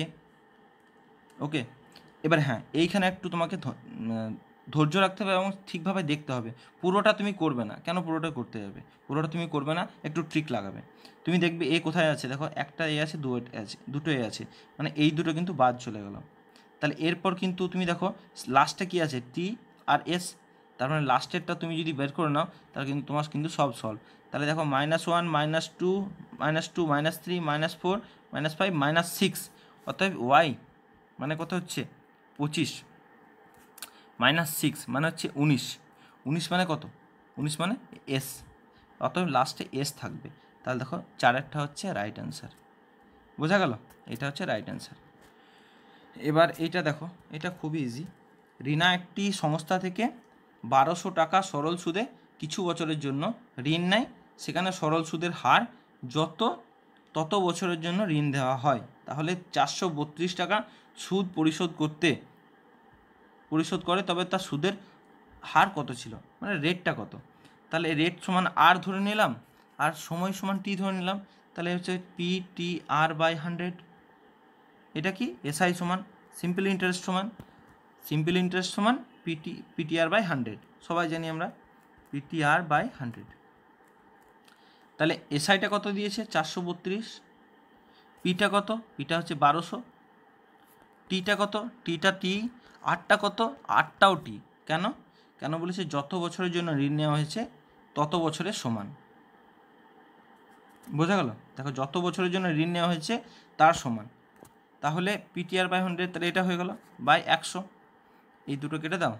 ওকে এবার হ্যাঁ এইখানে একটু তোমাকে ধৈর্য রাখতে হবে এবং ঠিকভাবে দেখতে হবে পুরোটা তুমি করবে না কেন পুরোটা করতে যাবে পুরোটা তুমি করবে না একটু ট্রিক লাগাবে তুমি দেখবে এ কোথায় আছে দেখো একটা এ আছে দু আছে দুটো এ আছে মানে এই দুটো কিন্তু বাদ চলে গেল তাহলে এরপর কিন্তু তুমি দেখো লাস্টে কী আছে টি আর এস তার মানে লাস্টেরটা তুমি যদি বের করে নাও তাহলে কিন্তু তোমার কিন্তু সব সলভ তাহলে দেখো minus one minus two minus two minus three minus four minus five minus six অতএব ওয়াই মানে কত হচ্ছে পঁচিশ মাইনাস সিক্স মানে হচ্ছে উনিশ উনিশ মানে কত উনিশ মানে এস অতএব লাস্টে এস থাকবে তাহলে দেখো চারেরটা হচ্ছে রাইট অ্যান্সার বোঝা গেল এটা হচ্ছে রাইট অ্যান্সার এবার এটা দেখো এটা খুবই ইজি রিনা একটি সংস্থা থেকে বারোশো টাকা সরল সুদে কিছু বছরের জন্য ঋণ নেয় সেখানে সরল সুদের হার যত তত বছরের জন্য ঋণ দেওয়া হয় তাহলে চারশো বত্রিশ টাকা সুদ পরিশোধ করতে পরিশোধ করে তবে তার সুদের হার কত ছিল মানে রেটটা কত তাহলে রেট সমান আর ধরে নিলাম আর সময় সমান টি ধরে নিলাম তাহলে হচ্ছে P T R by hundred এটা কি এসআই সমান সিম্পল ইন্টারেস্ট সমান সিম্পল ইন্টারেস্ট সমান পিটি পিটিআর বাই হান্ড্রেড সবাই জানি আমরা পিটিআর বাই হান্ড্রেড তাহলে এসআইটা কত দিয়েছে চারশো বত্রিশ পিটা কত পিটা হচ্ছে বারোশো টিটা কত টিটা টি আটটা কত আটটাও টি কেন কেন বলেছে যত বছরের জন্য ঋণ নেওয়া হয়েছে তত বছরের সমান বোঝা গেল দেখো যত বছরের জন্য ঋণ নেওয়া হয়েছে তার সমান তাহলে পিটিআর বাই হান্ড্রেড তাহলে এটা হয়ে গেল বাই একশো এই দুটো কেটে দাও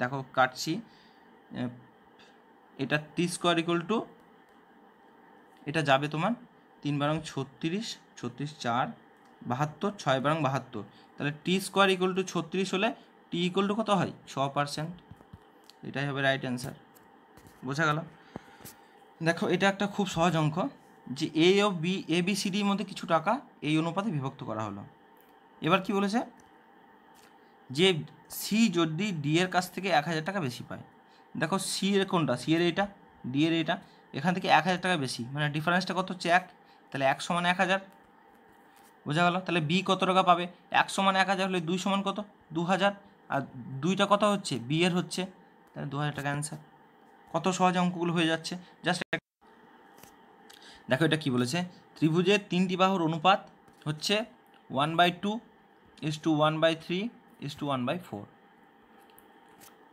দেখো কাটছি এটা টি স্কোয়ার ইকুয়াল টু এটা যাবে তোমার তিন বারং ছত্রিশ ছত্রিশ চার বাহাত্তর ছয় বারং বাহাত্তর তাহলে টি স্কোয়ার ইকুয়াল টু ছত্রিশ হলে টি ইকুয়াল টু কত হয় ছ পার্সেন্ট এটাই হবে রাইট অ্যান্সার বোঝা গেল দেখো এটা একটা খুব সহজ অঙ্ক যে এ ও বি এ বি সি ডির মধ্যে কিছু টাকা এই অনুপাতে বিভক্ত করা হলো এবার কি বলেছে যে সি যদি ডি এর কাছ থেকে এক হাজার টাকা বেশি পায় দেখো সি এর কোনটা সি এর এইটা ডি এর এইটা এখান থেকে এক হাজার টাকা বেশি মানে ডিফারেন্সটা কত হচ্ছে এক তাহলে এক সমান এক হাজার বোঝা গেল তাহলে বি কত টাকা পাবে এক সমান এক হাজার হলে দুই সমান কত দু হাজার আর দুইটা কত হচ্ছে বি এর হচ্ছে তাহলে দু হাজার টাকা অ্যান্সার কত সহজ অঙ্কগুলো হয়ে যাচ্ছে জাস্ট দেখো এটা কি বলেছে ত্রিভুজের তিনটি বাহুর অনুপাত হচ্ছে one by two is two one by three is two one by four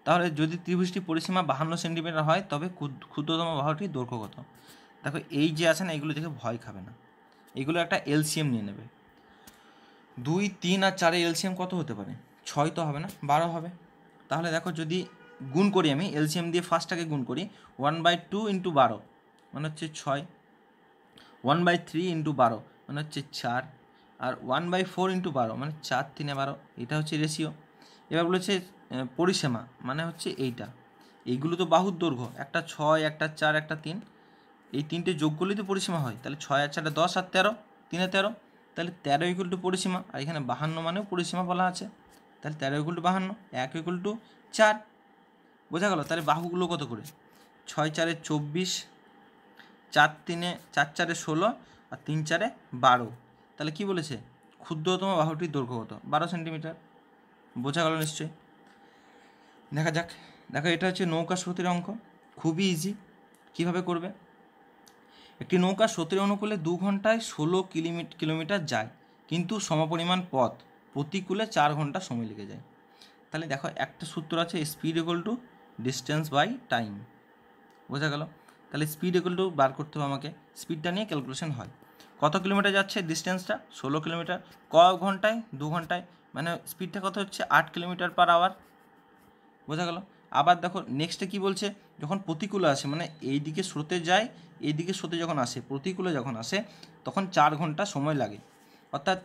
তাহলে যদি ত্রিভুজটি পরিসীমা বাহান্ন সেন্টিমিটার হয় তবে ক্ষুদ্রতম বাহুটির দৈর্ঘ্য কত দেখো এই যে আছে না এগুলো দেখে ভয় খাবে না এগুলো একটা এলসিএম নিয়ে নেবে দুই তিন আর চারে এলসিএম কত হতে পারে ছয় তো হবে না বারো হবে তাহলে দেখো যদি গুণ করি আমি এলসিএম দিয়ে ফার্স্টটাকে গুণ করি ওয়ান বাই টু ইন্টু বারো মানে হচ্ছে ছয় ওয়ান বাই থ্রি ইন্টু বারো মানে হচ্ছে চার আর ওয়ান বাই ফোর ইন্টু বারো মানে চার তিনে বারো এটা হচ্ছে রেশিও এবার বলেছে পরিসীমা মানে হচ্ছে এইটা এইগুলো তো বাহুর দৈর্ঘ্য একটা ছয় একটা চার একটা তিন এই তিনটে যোগ করলেই তো পরিসীমা হয় তাহলে ছয় আর চারটা দশ আর তেরো তিনে তেরো তাহলে তেরো ইকুয়াল টু পরিসীমা আর এখানে বাহান্ন মানেও পরিসীমা বলা আছে তাহলে তেরো ইকুয়াল টু বাহান্ন এক ইকুয়াল টু চার বোঝা গেল তাহলে বাহুগুলো কত করে ছয় চারে চব্বিশ চার তিনে চার চারে ষোলো আর তিন চারে বারো তাহলে কি বলেছে ক্ষুদ্রতম বাহুটির দৈর্ঘ্য কত বারো সেন্টিমিটার বোঝা গেল নিশ্চয়ই দেখা যাক দেখো এটা হচ্ছে নৌকা সতীর অঙ্ক খুবই ইজি কিভাবে করবে একটি নৌকা সতীর অনুকূলে দু ঘন্টায় ষোলো কিলোমিটার যায় কিন্তু সমপরিমাণ পথ প্রতিকূলে চার ঘন্টা সময় লেগে যায় তাহলে দেখো একটা সূত্র আছে speed equal to distance by time বোঝা গেল তাহলে স্পিড ইকুয়াল টু বার করতে হবে আমাকে স্পিডটা নিয়ে ক্যালকুলেশন হয় কত কিলোমিটার যাচ্ছে ডিস্টেন্সটা ষোলো কিলোমিটার ক ঘন্টায় দু ঘন্টায় মানে স্পিডটা কত হচ্ছে আট কিলোমিটার পার আওয়ার বোঝা গেল আবার দেখো নেক্সটে কি বলছে যখন প্রতিকূলে আসে মানে এই দিকে স্রোতে যায় এইদিকে স্রোতে যখন আসে প্রতিকূলে যখন আসে তখন চার ঘন্টা সময় লাগে অর্থাৎ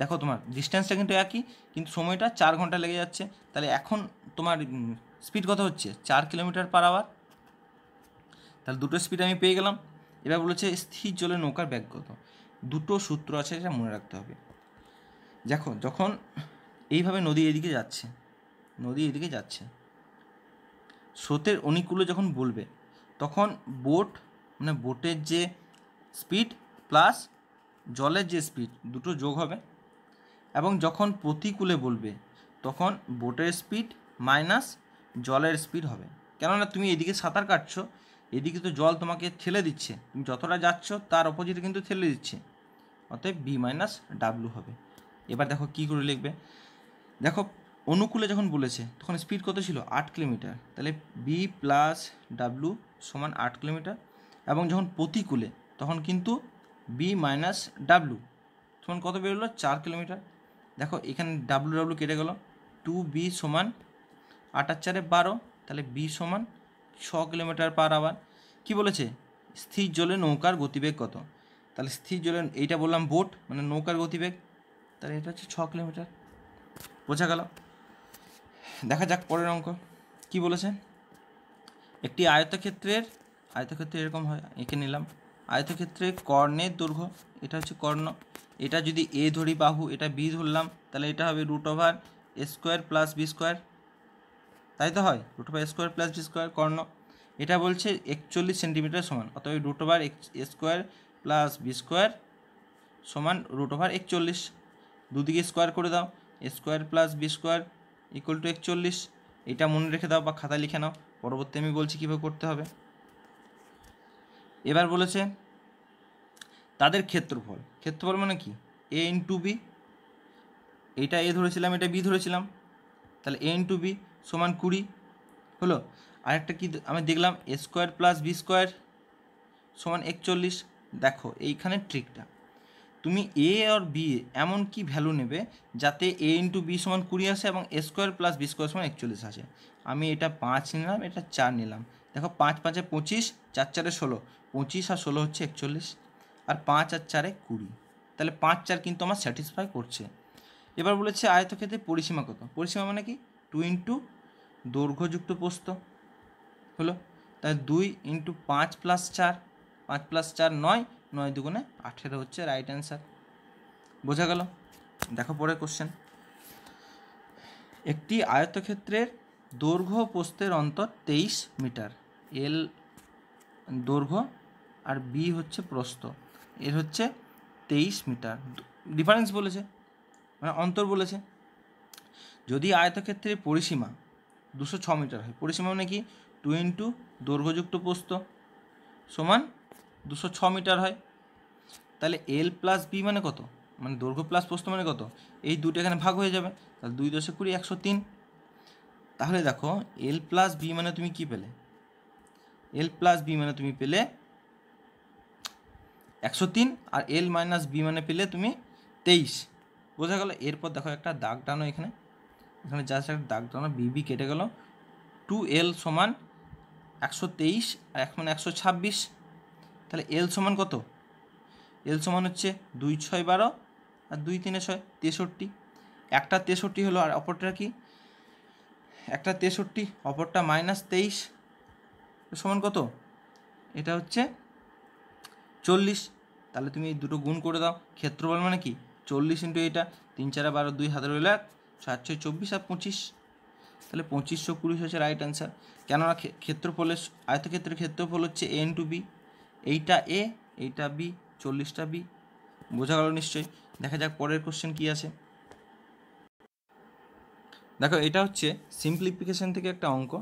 দেখো তোমার ডিস্টেন্সটা কিন্তু একই কিন্তু সময়টা চার ঘন্টা লেগে যাচ্ছে তাহলে এখন তোমার স্পিড কত হচ্ছে চার কিলোমিটার পার আওয়ার তাহলে দুটো স্পিড আমি পেয়ে গেলাম এবার বলেছে স্থির জলে নৌকার ব্যাগ কত দুটো সূত্র আছে এটা মনে রাখতে হবে দেখো যখন এইভাবে নদী এদিকে যাচ্ছে নদী এদিকে যাচ্ছে স্রোতের অনেকগুলো যখন বলবে তখন বোট মানে বোটের যে স্পিড প্লাস জলের যে স্পিড দুটো যোগ হবে এবং যখন প্রতিকূলে বলবে তখন বোটের স্পিড মাইনাস জলের স্পিড হবে কেননা তুমি এদিকে সাঁতার কাটছো এদিকে তো জল তোমাকে ঠেলে দিচ্ছে তুমি যতটা যাচ্ছ তার অপোজিটে কিন্তু ঠেলে দিচ্ছে অতএব বি মাইনাস ডাব্লু হবে এবার দেখো কি করে লিখবে দেখো অনুকূলে যখন বলেছে তখন স্পিড কত ছিল আট কিলোমিটার তাহলে বি প্লাস ডাব্লু সমান আট কিলোমিটার এবং যখন প্রতিকূলে তখন কিন্তু বি মাইনাস ডাব্লু সমান কত বেরোলো চার কিলোমিটার দেখো এখানে ডাব্লু ডাব্লু কেটে গেল টু বি সমান আটার চারে বারো তাহলে বি সমান ছ কিলোমিটার পার আওয়ার কী বলেছে স্থির জলে নৌকার গতিবেগ কত তাহলে স্থির জলে এইটা বললাম বোট মানে নৌকার গতিবেগ তাহলে এটা হচ্ছে ছ কিলোমিটার বোঝা গেল দেখা যাক পরের অঙ্ক কী বলেছে একটি আয়তক্ষেত্রের আয়তক্ষেত্রে এরকম হয় এঁকে নিলাম আয়তক্ষেত্রে কর্ণের দৈর্ঘ্য এটা হচ্ছে কর্ণ এটা যদি এ ধরি বাহু এটা বি ধরলাম তাহলে এটা হবে root over A square plus B square তাই তো হয় root of square plus D square কর্ণ এটা বলছে একচল্লিশ সেন্টিমিটার সমান অতএব root over square plus B square সমান রুট ওভার একচল্লিশ দুদিকে স্কোয়ার করে দাও square plus B square equal to একচল্লিশ এটা মনে রেখে দাও বা খাতায় লিখে নাও পরবর্তী আমি বলছি কীভাবে করতে হবে এবার বলেছে তাদের ক্ষেত্রফল ক্ষেত্রফল মানে কি এ টু বি এটা এ ধরেছিলাম এটা বি ধরেছিলাম তাহলে এ টু বি সমান কুড়ি হলো আরেকটা কি আমি দেখলাম A square plus B square সমান একচল্লিশ দেখো এইখানে ট্রিকটা তুমি এ আর বি এমন কি ভ্যালু নেবে যাতে এ ইন্টু বি সমান কুড়ি আসে এবং A square plus B square সমান একচল্লিশ আসে আমি এটা পাঁচ নিলাম এটা চার নিলাম দেখো পাঁচ পাঁচে পঁচিশ চার চারে ষোলো পঁচিশ আর ষোলো হচ্ছে একচল্লিশ আর পাঁচ আর চারে কুড়ি তাহলে পাঁচ চার কিন্তু আমার স্যাটিসফাই করছে এবার বলেছে আয়তক্ষেত্রে পরিসীমা কত পরিসীমা মানে কি টু ইন্টু দৈর্ঘ্যযুক্ত প্রস্থ হলো তাই দুই ইন্টু পাঁচ প্লাস চার পাঁচ প্লাস চার নয় নয় দুগুণে আঠেরো হচ্ছে রাইট অ্যান্সার বোঝা গেল দেখো পরে কোশ্চেন একটি আয়তক্ষেত্রের দৈর্ঘ্য প্রস্থের অন্তর তেইশ মিটার এল দৈর্ঘ্য আর বি হচ্ছে প্রস্ত এর হচ্ছে তেইশ মিটার ডিফারেন্স বলেছে মানে অন্তর বলেছে যদি আয়তক্ষেত্রের পরিসীমা দুশো ছ মিটার হয় পরিসীমা মানে কি টু ইন্টু দৈর্ঘ্যযুক্ত পোস্ত সমান দুশো ছ মিটার হয় তাহলে এল প্লাস বি মানে কত মানে দৈর্ঘ্য প্লাস পোস্ত মানে কত এই দুটো এখানে ভাগ হয়ে যাবে তাহলে দুই দশে কুড়ি একশো তিন তাহলে দেখো এল প্লাস বি মানে তুমি কি পেলে এল প্লাস বি মানে তুমি পেলে একশো তিন আর এল মাইনাস বি মানে পেলে তুমি তেইশ বোঝা গেল এরপর দেখো একটা দাগ টানো এখানে এখানে জাস্ট একটা দাগ টানা বিবি কেটে গেল টু এল সমান একশো তেইশ আর এক মানে একশো ছাব্বিশ তাহলে এল সমান কত এল সমান হচ্ছে দুই ছয় বারো আর দুই তিনে ছয় তেষট্টি একটা তেষট্টি হলো আর অপরটা কি একটা তেষট্টি অপরটা মাইনাস তেইশ সমান কত এটা হচ্ছে চল্লিশ তাহলে তুমি এই দুটো গুণ করে দাও ক্ষেত্রফল মানে কি চল্লিশ ইন্টু এটা তিন চারা বারো দুই হাজার রইল সাত ছয় চব্বিশ আর পঁচিশ তাহলে পঁচিশশো কুড়ি হচ্ছে রাইট অ্যান্সার কেননা ক্ষেত্রফলের আয়তক্ষেত্রের ক্ষেত্রফল হচ্ছে এ টু বি এইটা এ এইটা বি চল্লিশটা বি বোঝা গেল নিশ্চয়ই দেখা যাক পরের কোশ্চেন কি আছে দেখো এটা হচ্ছে সিম্পলিফিকেশান থেকে একটা অঙ্ক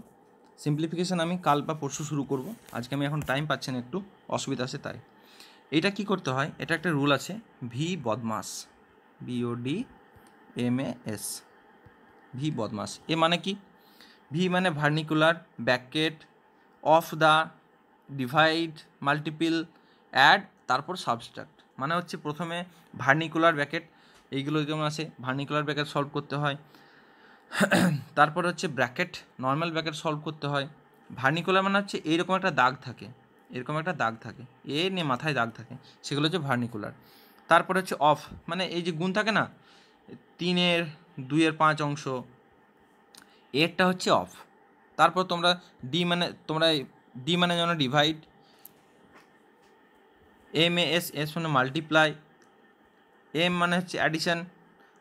সিম্পলিফিকেশান আমি কাল বা পরশু শুরু করব আজকে আমি এখন টাইম পাচ্ছি না একটু অসুবিধা আছে তাই এটা কি করতে হয় এটা একটা রুল আছে V BODMAS BOD M A S V BODMAS এ মানে কি ভি মানে vernacular bracket of the divide multiply add তারপর সাবস্ট্রাক্ট মানে হচ্ছে প্রথমে ভার্নিকুলার ব্যাকেট এইগুলো যেমন আছে ভার্নিকুলার ব্যাকেট সলভ করতে হয় তারপর হচ্ছে ব্র্যাকেট নর্মাল ব্যাকেট সলভ করতে হয় ভার্নিকুলার মানে হচ্ছে এইরকম একটা দাগ থাকে এরকম একটা দাগ থাকে এ নিয়ে মাথায় দাগ থাকে সেগুলো হচ্ছে ভার্নিকুলার তারপর হচ্ছে অফ মানে এই যে গুণ থাকে না তিনের দুইয়ের পাঁচ অংশ এরটা হচ্ছে অফ তারপর তোমরা ডি মানে তোমরা ডি মানে যেন ডিভাইড এম এস এস মানে মাল্টিপ্লাই এম মানে হচ্ছে অ্যাডিশান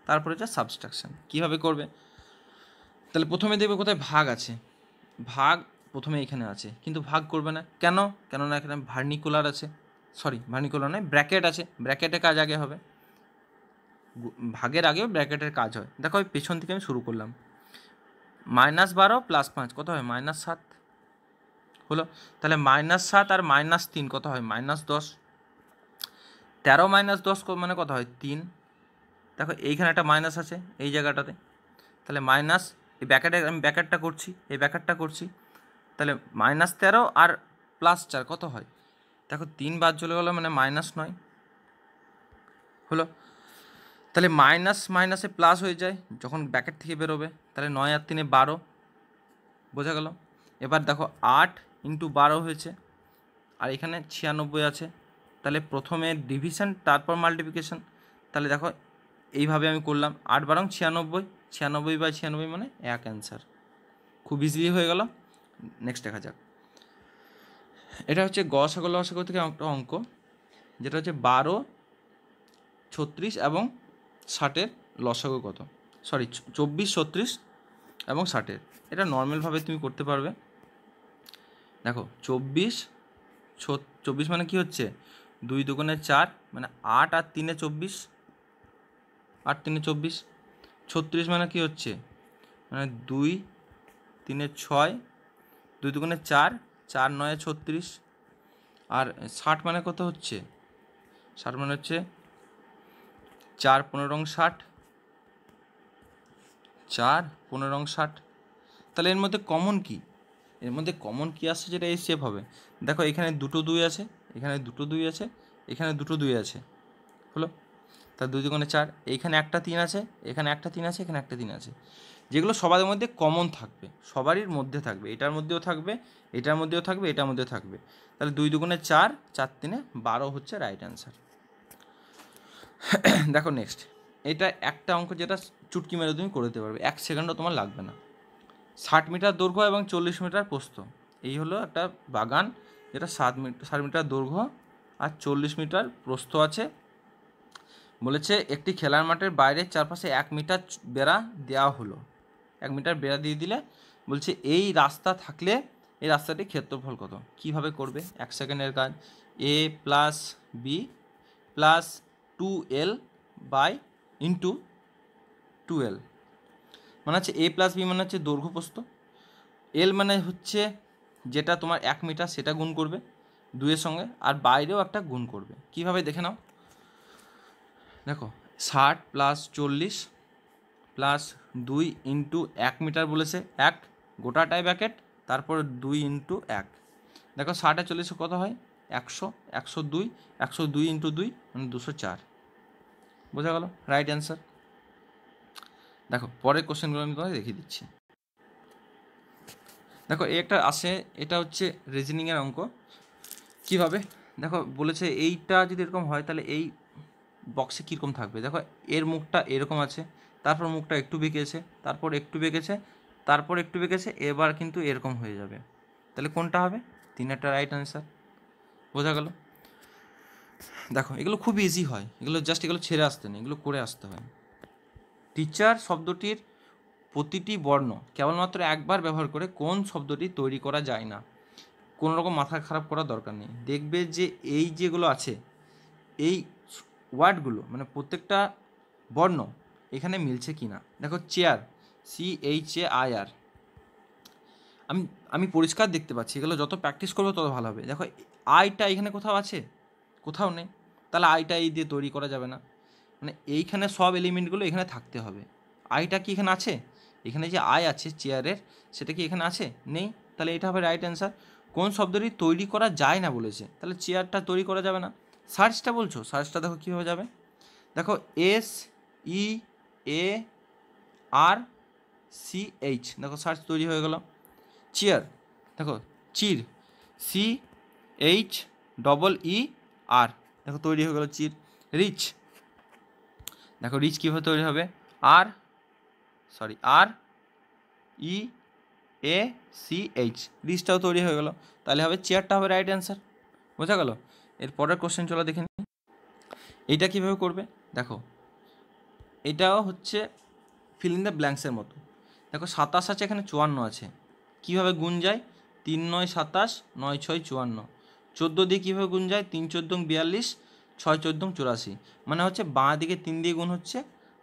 তারপরে হচ্ছে সাবস্ট্রাকশান কীভাবে করবে তাহলে প্রথমে দেখবে কোথায় ভাগ আছে ভাগ প্রথমে এখানে আছে কিন্তু ভাগ করবে না কেন কেননা এখানে ভার্নিকুলার আছে সরি ভার্নিকুলার নয় ব্র্যাকেট আছে ব্র্যাকেটে কাজ আগে হবে ভাগের আগেও ব্র্যাকেটের কাজ হয় দেখো আমি পেছন থেকে আমি শুরু করলাম মাইনাস বারো প্লাস পাঁচ কত হয় মাইনাস সাত হলো তাহলে মাইনাস সাত আর মাইনাস তিন কত হয় মাইনাস দশ তেরো মাইনাস দশ মানে কত হয় তিন দেখো এইখানে একটা মাইনাস আছে এই জায়গাটাতে তাহলে মাইনাস এই ব্যাকেটে আমি ব্যাকেটটা করছি এই ব্যাকেটটা করছি তাহলে মাইনাস তেরো আর প্লাস চার কত হয় দেখো তিন বাদ চলে গেলো মানে মাইনাস নয় হলো তাহলে মাইনাস মাইনাসে প্লাস হয়ে যায় যখন ব্যাকেট থেকে বেরোবে তাহলে নয় আর তিনে বারো বোঝা গেল এবার দেখো আট ইন্টু বারো হয়েছে আর এখানে ছিয়ানব্বই আছে তাহলে প্রথমে ডিভিশন তারপর মাল্টিপ্লিকেশন তাহলে দেখো এইভাবে আমি করলাম আট বারং ছিয়ানব্বই ছিয়ানব্বই বা ছিয়ানব্বই মানে এক অ্যান্সার খুব ইজিলি হয়ে গেল নেক্সট দেখা যাক এটা হচ্ছে গ অসাগর থেকে একটা অঙ্ক যেটা হচ্ছে বারো ছত্রিশ এবং ষাটের লসাগু কত সরি চব্বিশ ছত্রিশ এবং ষাটের এটা নর্মালভাবে তুমি করতে পারবে দেখো চব্বিশ চব্বিশ মানে কি হচ্ছে দুই দুগুণে চার মানে আট আর তিনে চব্বিশ আট তিনে চব্বিশ ছত্রিশ মানে কি হচ্ছে মানে দুই তিনে ছয় দুই দুগুণে চার চার নয় ছত্রিশ আর ষাট মানে কত হচ্ছে ষাট মানে হচ্ছে চার পনেরো ষাট চার পনেরো ষাট তাহলে এর মধ্যে কমন কি এর মধ্যে কমন কি আসছে যেটা এই সেফ হবে দেখো এখানে দুটো দুই আছে এখানে দুটো দুই আছে এখানে দুটো দুই আছে হলো তার দুই দুগুণে চার এইখানে একটা তিন আছে এখানে একটা তিন আছে এখানে একটা তিন আছে যেগুলো সবার মধ্যে কমন থাকবে সবারই মধ্যে থাকবে এটার মধ্যেও থাকবে এটার মধ্যেও থাকবে এটার মধ্যেও থাকবে তাহলে দুই দুগুণে চার চার তিনে বারো হচ্ছে রাইট অ্যান্সার *coughs* দেখো নেক্সট এটা একটা অঙ্ক যেটা চুটকি মেরে তুমি করে দিতে পারবে এক সেকেন্ডও তোমার লাগবে না ষাট মিটার দৈর্ঘ্য এবং চল্লিশ মিটার পোস্ত এই হলো একটা বাগান যেটা সাত মিটার ষাট মিটার দৈর্ঘ্য আর চল্লিশ মিটার প্রস্ত আছে বলেছে একটি খেলার মাঠের বাইরের চারপাশে এক মিটার বেড়া দেওয়া হলো এক মিটার বেড়া দিয়ে দিলে বলছে এই রাস্তা থাকলে এই রাস্তাটি ক্ষেত্রফল কত কিভাবে করবে এক সেকেন্ডের কাজ A plus B plus two L by into two L মানে হচ্ছে এ প্লাস বি মানে হচ্ছে দৈর্ঘ্য প্রস্ত এল মানে হচ্ছে যেটা তোমার এক মিটার সেটা গুণ করবে দুয়ের সঙ্গে আর বাইরেও একটা গুণ করবে কিভাবে দেখে নাও দেখো ষাট প্লাস চল্লিশ প্লাস দুই ইন্টু এক মিটার বলেছে এক গোটাটাই ব্যাকেট তারপর দুই ইন্টু এক দেখো ষাট আর চল্লিশে কত হয় একশো একশো দুই একশো দুই ইন্টু দুই মানে দুশো চার বোঝা গেল রাইট অ্যান্সার দেখো পরের কোশ্চেনগুলো আমি তোমাকে দেখিয়ে দিচ্ছি দেখো একটা আসে এটা হচ্ছে রিজনিংয়ের অঙ্ক কিভাবে দেখো বলেছে এইটা যদি এরকম হয় তাহলে এই বক্সে কীরকম থাকবে দেখো এর মুখটা এরকম আছে তারপর মুখটা একটু বেঁকেছে তারপর একটু বেঁকেছে তারপর একটু বেঁকেছে এবার কিন্তু এরকম হয়ে যাবে তাহলে কোনটা হবে তিন একটা রাইট অ্যান্সার বোঝা গেল দেখো এগুলো খুব ইজি হয় এগুলো জাস্ট এগুলো ছেড়ে আসতে নেই এগুলো করে আসতে হয় টিচার শব্দটির প্রতিটি বর্ণ কেবলমাত্র একবার ব্যবহার করে কোন শব্দটি তৈরি করা যায় না কোনো রকম মাথা খারাপ করার দরকার নেই দেখবে যে এই যেগুলো আছে এই ওয়ার্ডগুলো মানে প্রত্যেকটা বর্ণ এখানে মিলছে কি না দেখো chair C H A I R আমি আমি পরিষ্কার দেখতে পাচ্ছি এগুলো যত প্র্যাকটিস করবো তত ভালো হবে দেখো আইটা এখানে কোথাও আছে কোথাও নেই তাহলে আইটা এই দিয়ে তৈরি করা যাবে না মানে এইখানে সব এলিমেন্টগুলো এখানে থাকতে হবে আইটা কি এখানে আছে এখানে যে আয় আছে চেয়ারের সেটা কি এখানে আছে নেই তাহলে এটা হবে রাইট অ্যান্সার কোন শব্দটি তৈরি করা যায় না বলেছে তাহলে চেয়ারটা তৈরি করা যাবে না সার্চটা বলছো সার্চটা দেখো কীভাবে যাবে দেখো S E A R C H দেখো সার্চ তৈরি হয়ে গেল চেয়ার দেখো cheer C H double E R দেখো তৈরি হয়ে গেল চির রিচ দেখো রিচ কীভাবে তৈরি হবে R sorry R E A C H রিচটাও তৈরি হয়ে গেল তাহলে হবে চেয়ারটা হবে রাইট অ্যান্সার বোঝা গেল পরের কোশ্চেন চলো দেখে নিন এইটা কীভাবে করবে দেখো এটাও হচ্ছে ফিল দ্য ব্ল্যাঙ্কসের মতো দেখো সাতাশ আছে এখানে চুয়ান্ন আছে কীভাবে গুণ যায় তিন নয় সাতাশ নয় ছয় চুয়ান্ন চোদ্দো দিয়ে কীভাবে গুণ যায় তিন চোদ্দং বিয়াল্লিশ ছয় চোদ্দং চুরাশি মানে হচ্ছে বাঁ দিকে তিন দিয়ে গুণ হচ্ছে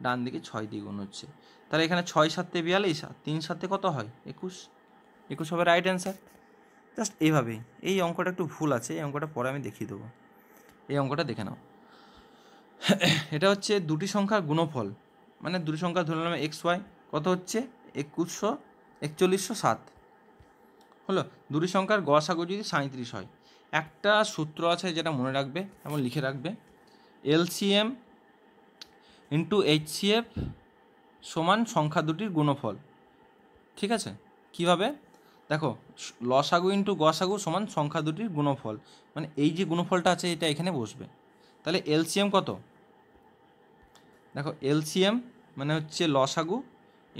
ডান দিকে ছয় দিয়ে গুণ হচ্ছে তাহলে এখানে ছয় সাতে বিয়াল্লিশ আর তিন সাতে কত হয় একুশ একুশ হবে রাইট অ্যান্সার জাস্ট এইভাবেই এই অঙ্কটা একটু ভুল আছে এই অঙ্কটা পরে আমি দেখিয়ে দেবো এই অঙ্কটা দেখে নাও *coughs* এটা হচ্ছে দুটি সংখ্যার গুণফল মানে দুটি সংখ্যা ধরে নিলাম এক্স ওয়াই কত হচ্ছে একুশশো একচল্লিশশো সাত হলো দুটি সংখ্যার গড় সাগর যদি সাঁত্রিশ হয় একটা সূত্র আছে যেটা মনে রাখবে এবং লিখে রাখবে এলসিএম ইন্টু এইচসিএফ সমান সংখ্যা দুটির গুণফল ঠিক আছে কিভাবে দেখো লসাগু ইন্টু গসাগু সমান সংখ্যা দুটির গুণফল মানে এই যে গুণফলটা আছে এটা এখানে বসবে তাহলে এলসিএম কত দেখো এলসিএম মানে হচ্ছে লসাগু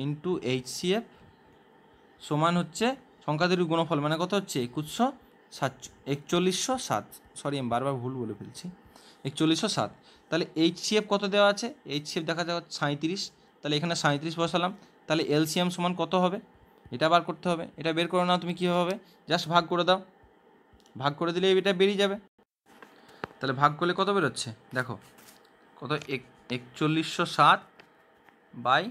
ইন্টু এইচসিএফ সমান হচ্ছে সংখ্যা দুটির গুণফল মানে কত হচ্ছে একুশশো সাত একচল্লিশশো সাত সরি আমি বারবার ভুল বলে ফেলছি একচল্লিশশো সাত তাহলে এইচসিএফ কত দেওয়া আছে এইচসিএফ দেখা যাচ্ছে সাঁত্রিশ তাহলে এখানে সাঁত্রিশ বসালাম তাহলে এলসিএম সমান কত হবে এটা বার করতে হবে এটা বের করে নাও তুমি কীভাবে জাস্ট ভাগ করে দাও ভাগ করে দিলে এটা বেরিয়ে যাবে তাহলে ভাগ করলে কত বেরোচ্ছে দেখো কত এক একচল্লিশশো সাত বাই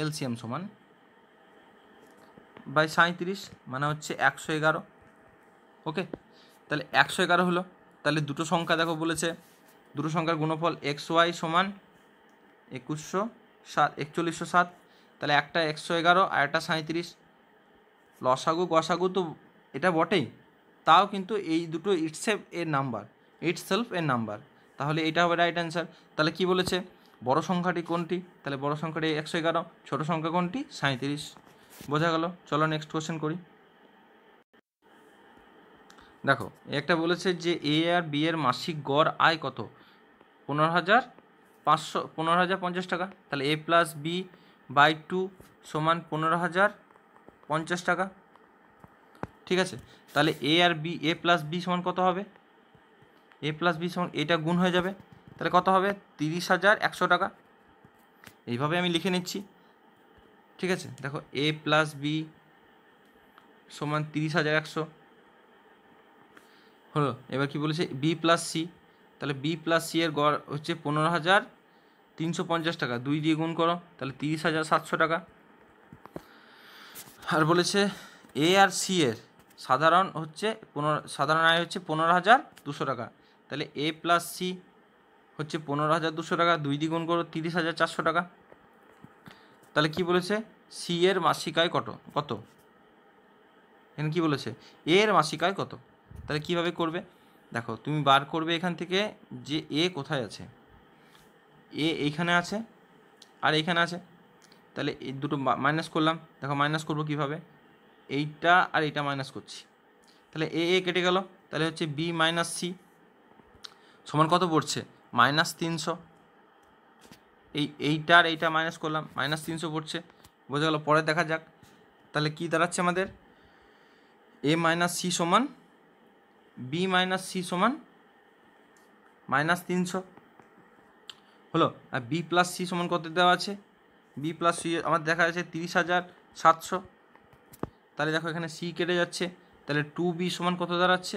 এলসিএম সমান বাই সাঁত্রিশ মানে হচ্ছে একশো এগারো ওকে তাহলে একশো এগারো হলো তাহলে দুটো সংখ্যা দেখো বলেছে দুটো সংখ্যার গুণফল এক্স ওয়াই সমান একুশশো সাত একচল্লিশশো সাত তাহলে একটা একশো এগারো আর একটা সাঁত্রিশ লসাগু গসাগু তো এটা বটেই তাও কিন্তু এই দুটো ইটসেফ এর নাম্বার সেলফ এর নাম্বার তাহলে এটা হবে রাইট অ্যান্সার তাহলে কি বলেছে বড় সংখ্যাটি কোনটি তাহলে বড় সংখ্যাটি একশো এগারো ছোটো সংখ্যা কোনটি সাঁত্রিশ বোঝা গেল চলো নেক্সট কোয়েশ্চেন করি দেখো একটা বলেছে যে এ আর বি এর মাসিক গড় আয় কত পনেরো হাজার পাঁচশো পনেরো হাজার পঞ্চাশ টাকা তাহলে A plus B by two সমান পনেরো হাজার পঞ্চাশ টাকা ঠিক আছে তাহলে এ আর বি এ প্লাস বি সমান কত হবে এ প্লাস বি সমান এটা গুণ হয়ে যাবে তাহলে কত হবে তিরিশ হাজার একশো টাকা এইভাবে আমি লিখে নিচ্ছি ঠিক আছে দেখো এ প্লাস বি সমান তিরিশ হাজার একশো হলো এবার কি বলেছে বি প্লাস সি তাহলে বি প্লাস সি এর গড় হচ্ছে পনেরো হাজার তিনশো পঞ্চাশ টাকা দুই দিয়ে গুণ করো তাহলে তিরিশ হাজার সাতশো টাকা আর বলেছে এ আর সি এর সাধারণ হচ্ছে পনেরো সাধারণ আয় হচ্ছে পনেরো হাজার দুশো টাকা তাহলে এ প্লাস সি হচ্ছে পনেরো হাজার দুশো টাকা দুই দ্বিগুণ করো তিরিশ হাজার চারশো টাকা তাহলে কি বলেছে সি এর মাসিক আয় কত কত এখানে কি বলেছে এ এর মাসিক আয় কত তাহলে কিভাবে করবে দেখো তুমি বার করবে এখান থেকে যে এ কোথায় আছে এ এইখানে আছে আর এইখানে আছে তাহলে এই দুটো মাইনাস করলাম দেখো মাইনাস করব কিভাবে এইটা আর এইটা মাইনাস করছি তাহলে এ এ কেটে গেল তাহলে হচ্ছে বি মাইনাস সি সমান কত পড়ছে মাইনাস তিনশো এই এইটা আর এইটা মাইনাস করলাম মাইনাস তিনশো পড়ছে বোঝা গেল পরে দেখা যাক তাহলে কি দাঁড়াচ্ছে আমাদের এ মাইনাস সি সমান বি মাইনাস সি সমান মাইনাস তিনশো হলো আর বি প্লাস সি সমান কত দেওয়া আছে বি প্লাস সি আমার দেখা যাচ্ছে তিরিশ হাজার সাতশো তাহলে দেখো এখানে সি কেটে যাচ্ছে তাহলে টু বি সমান কত দাঁড়াচ্ছে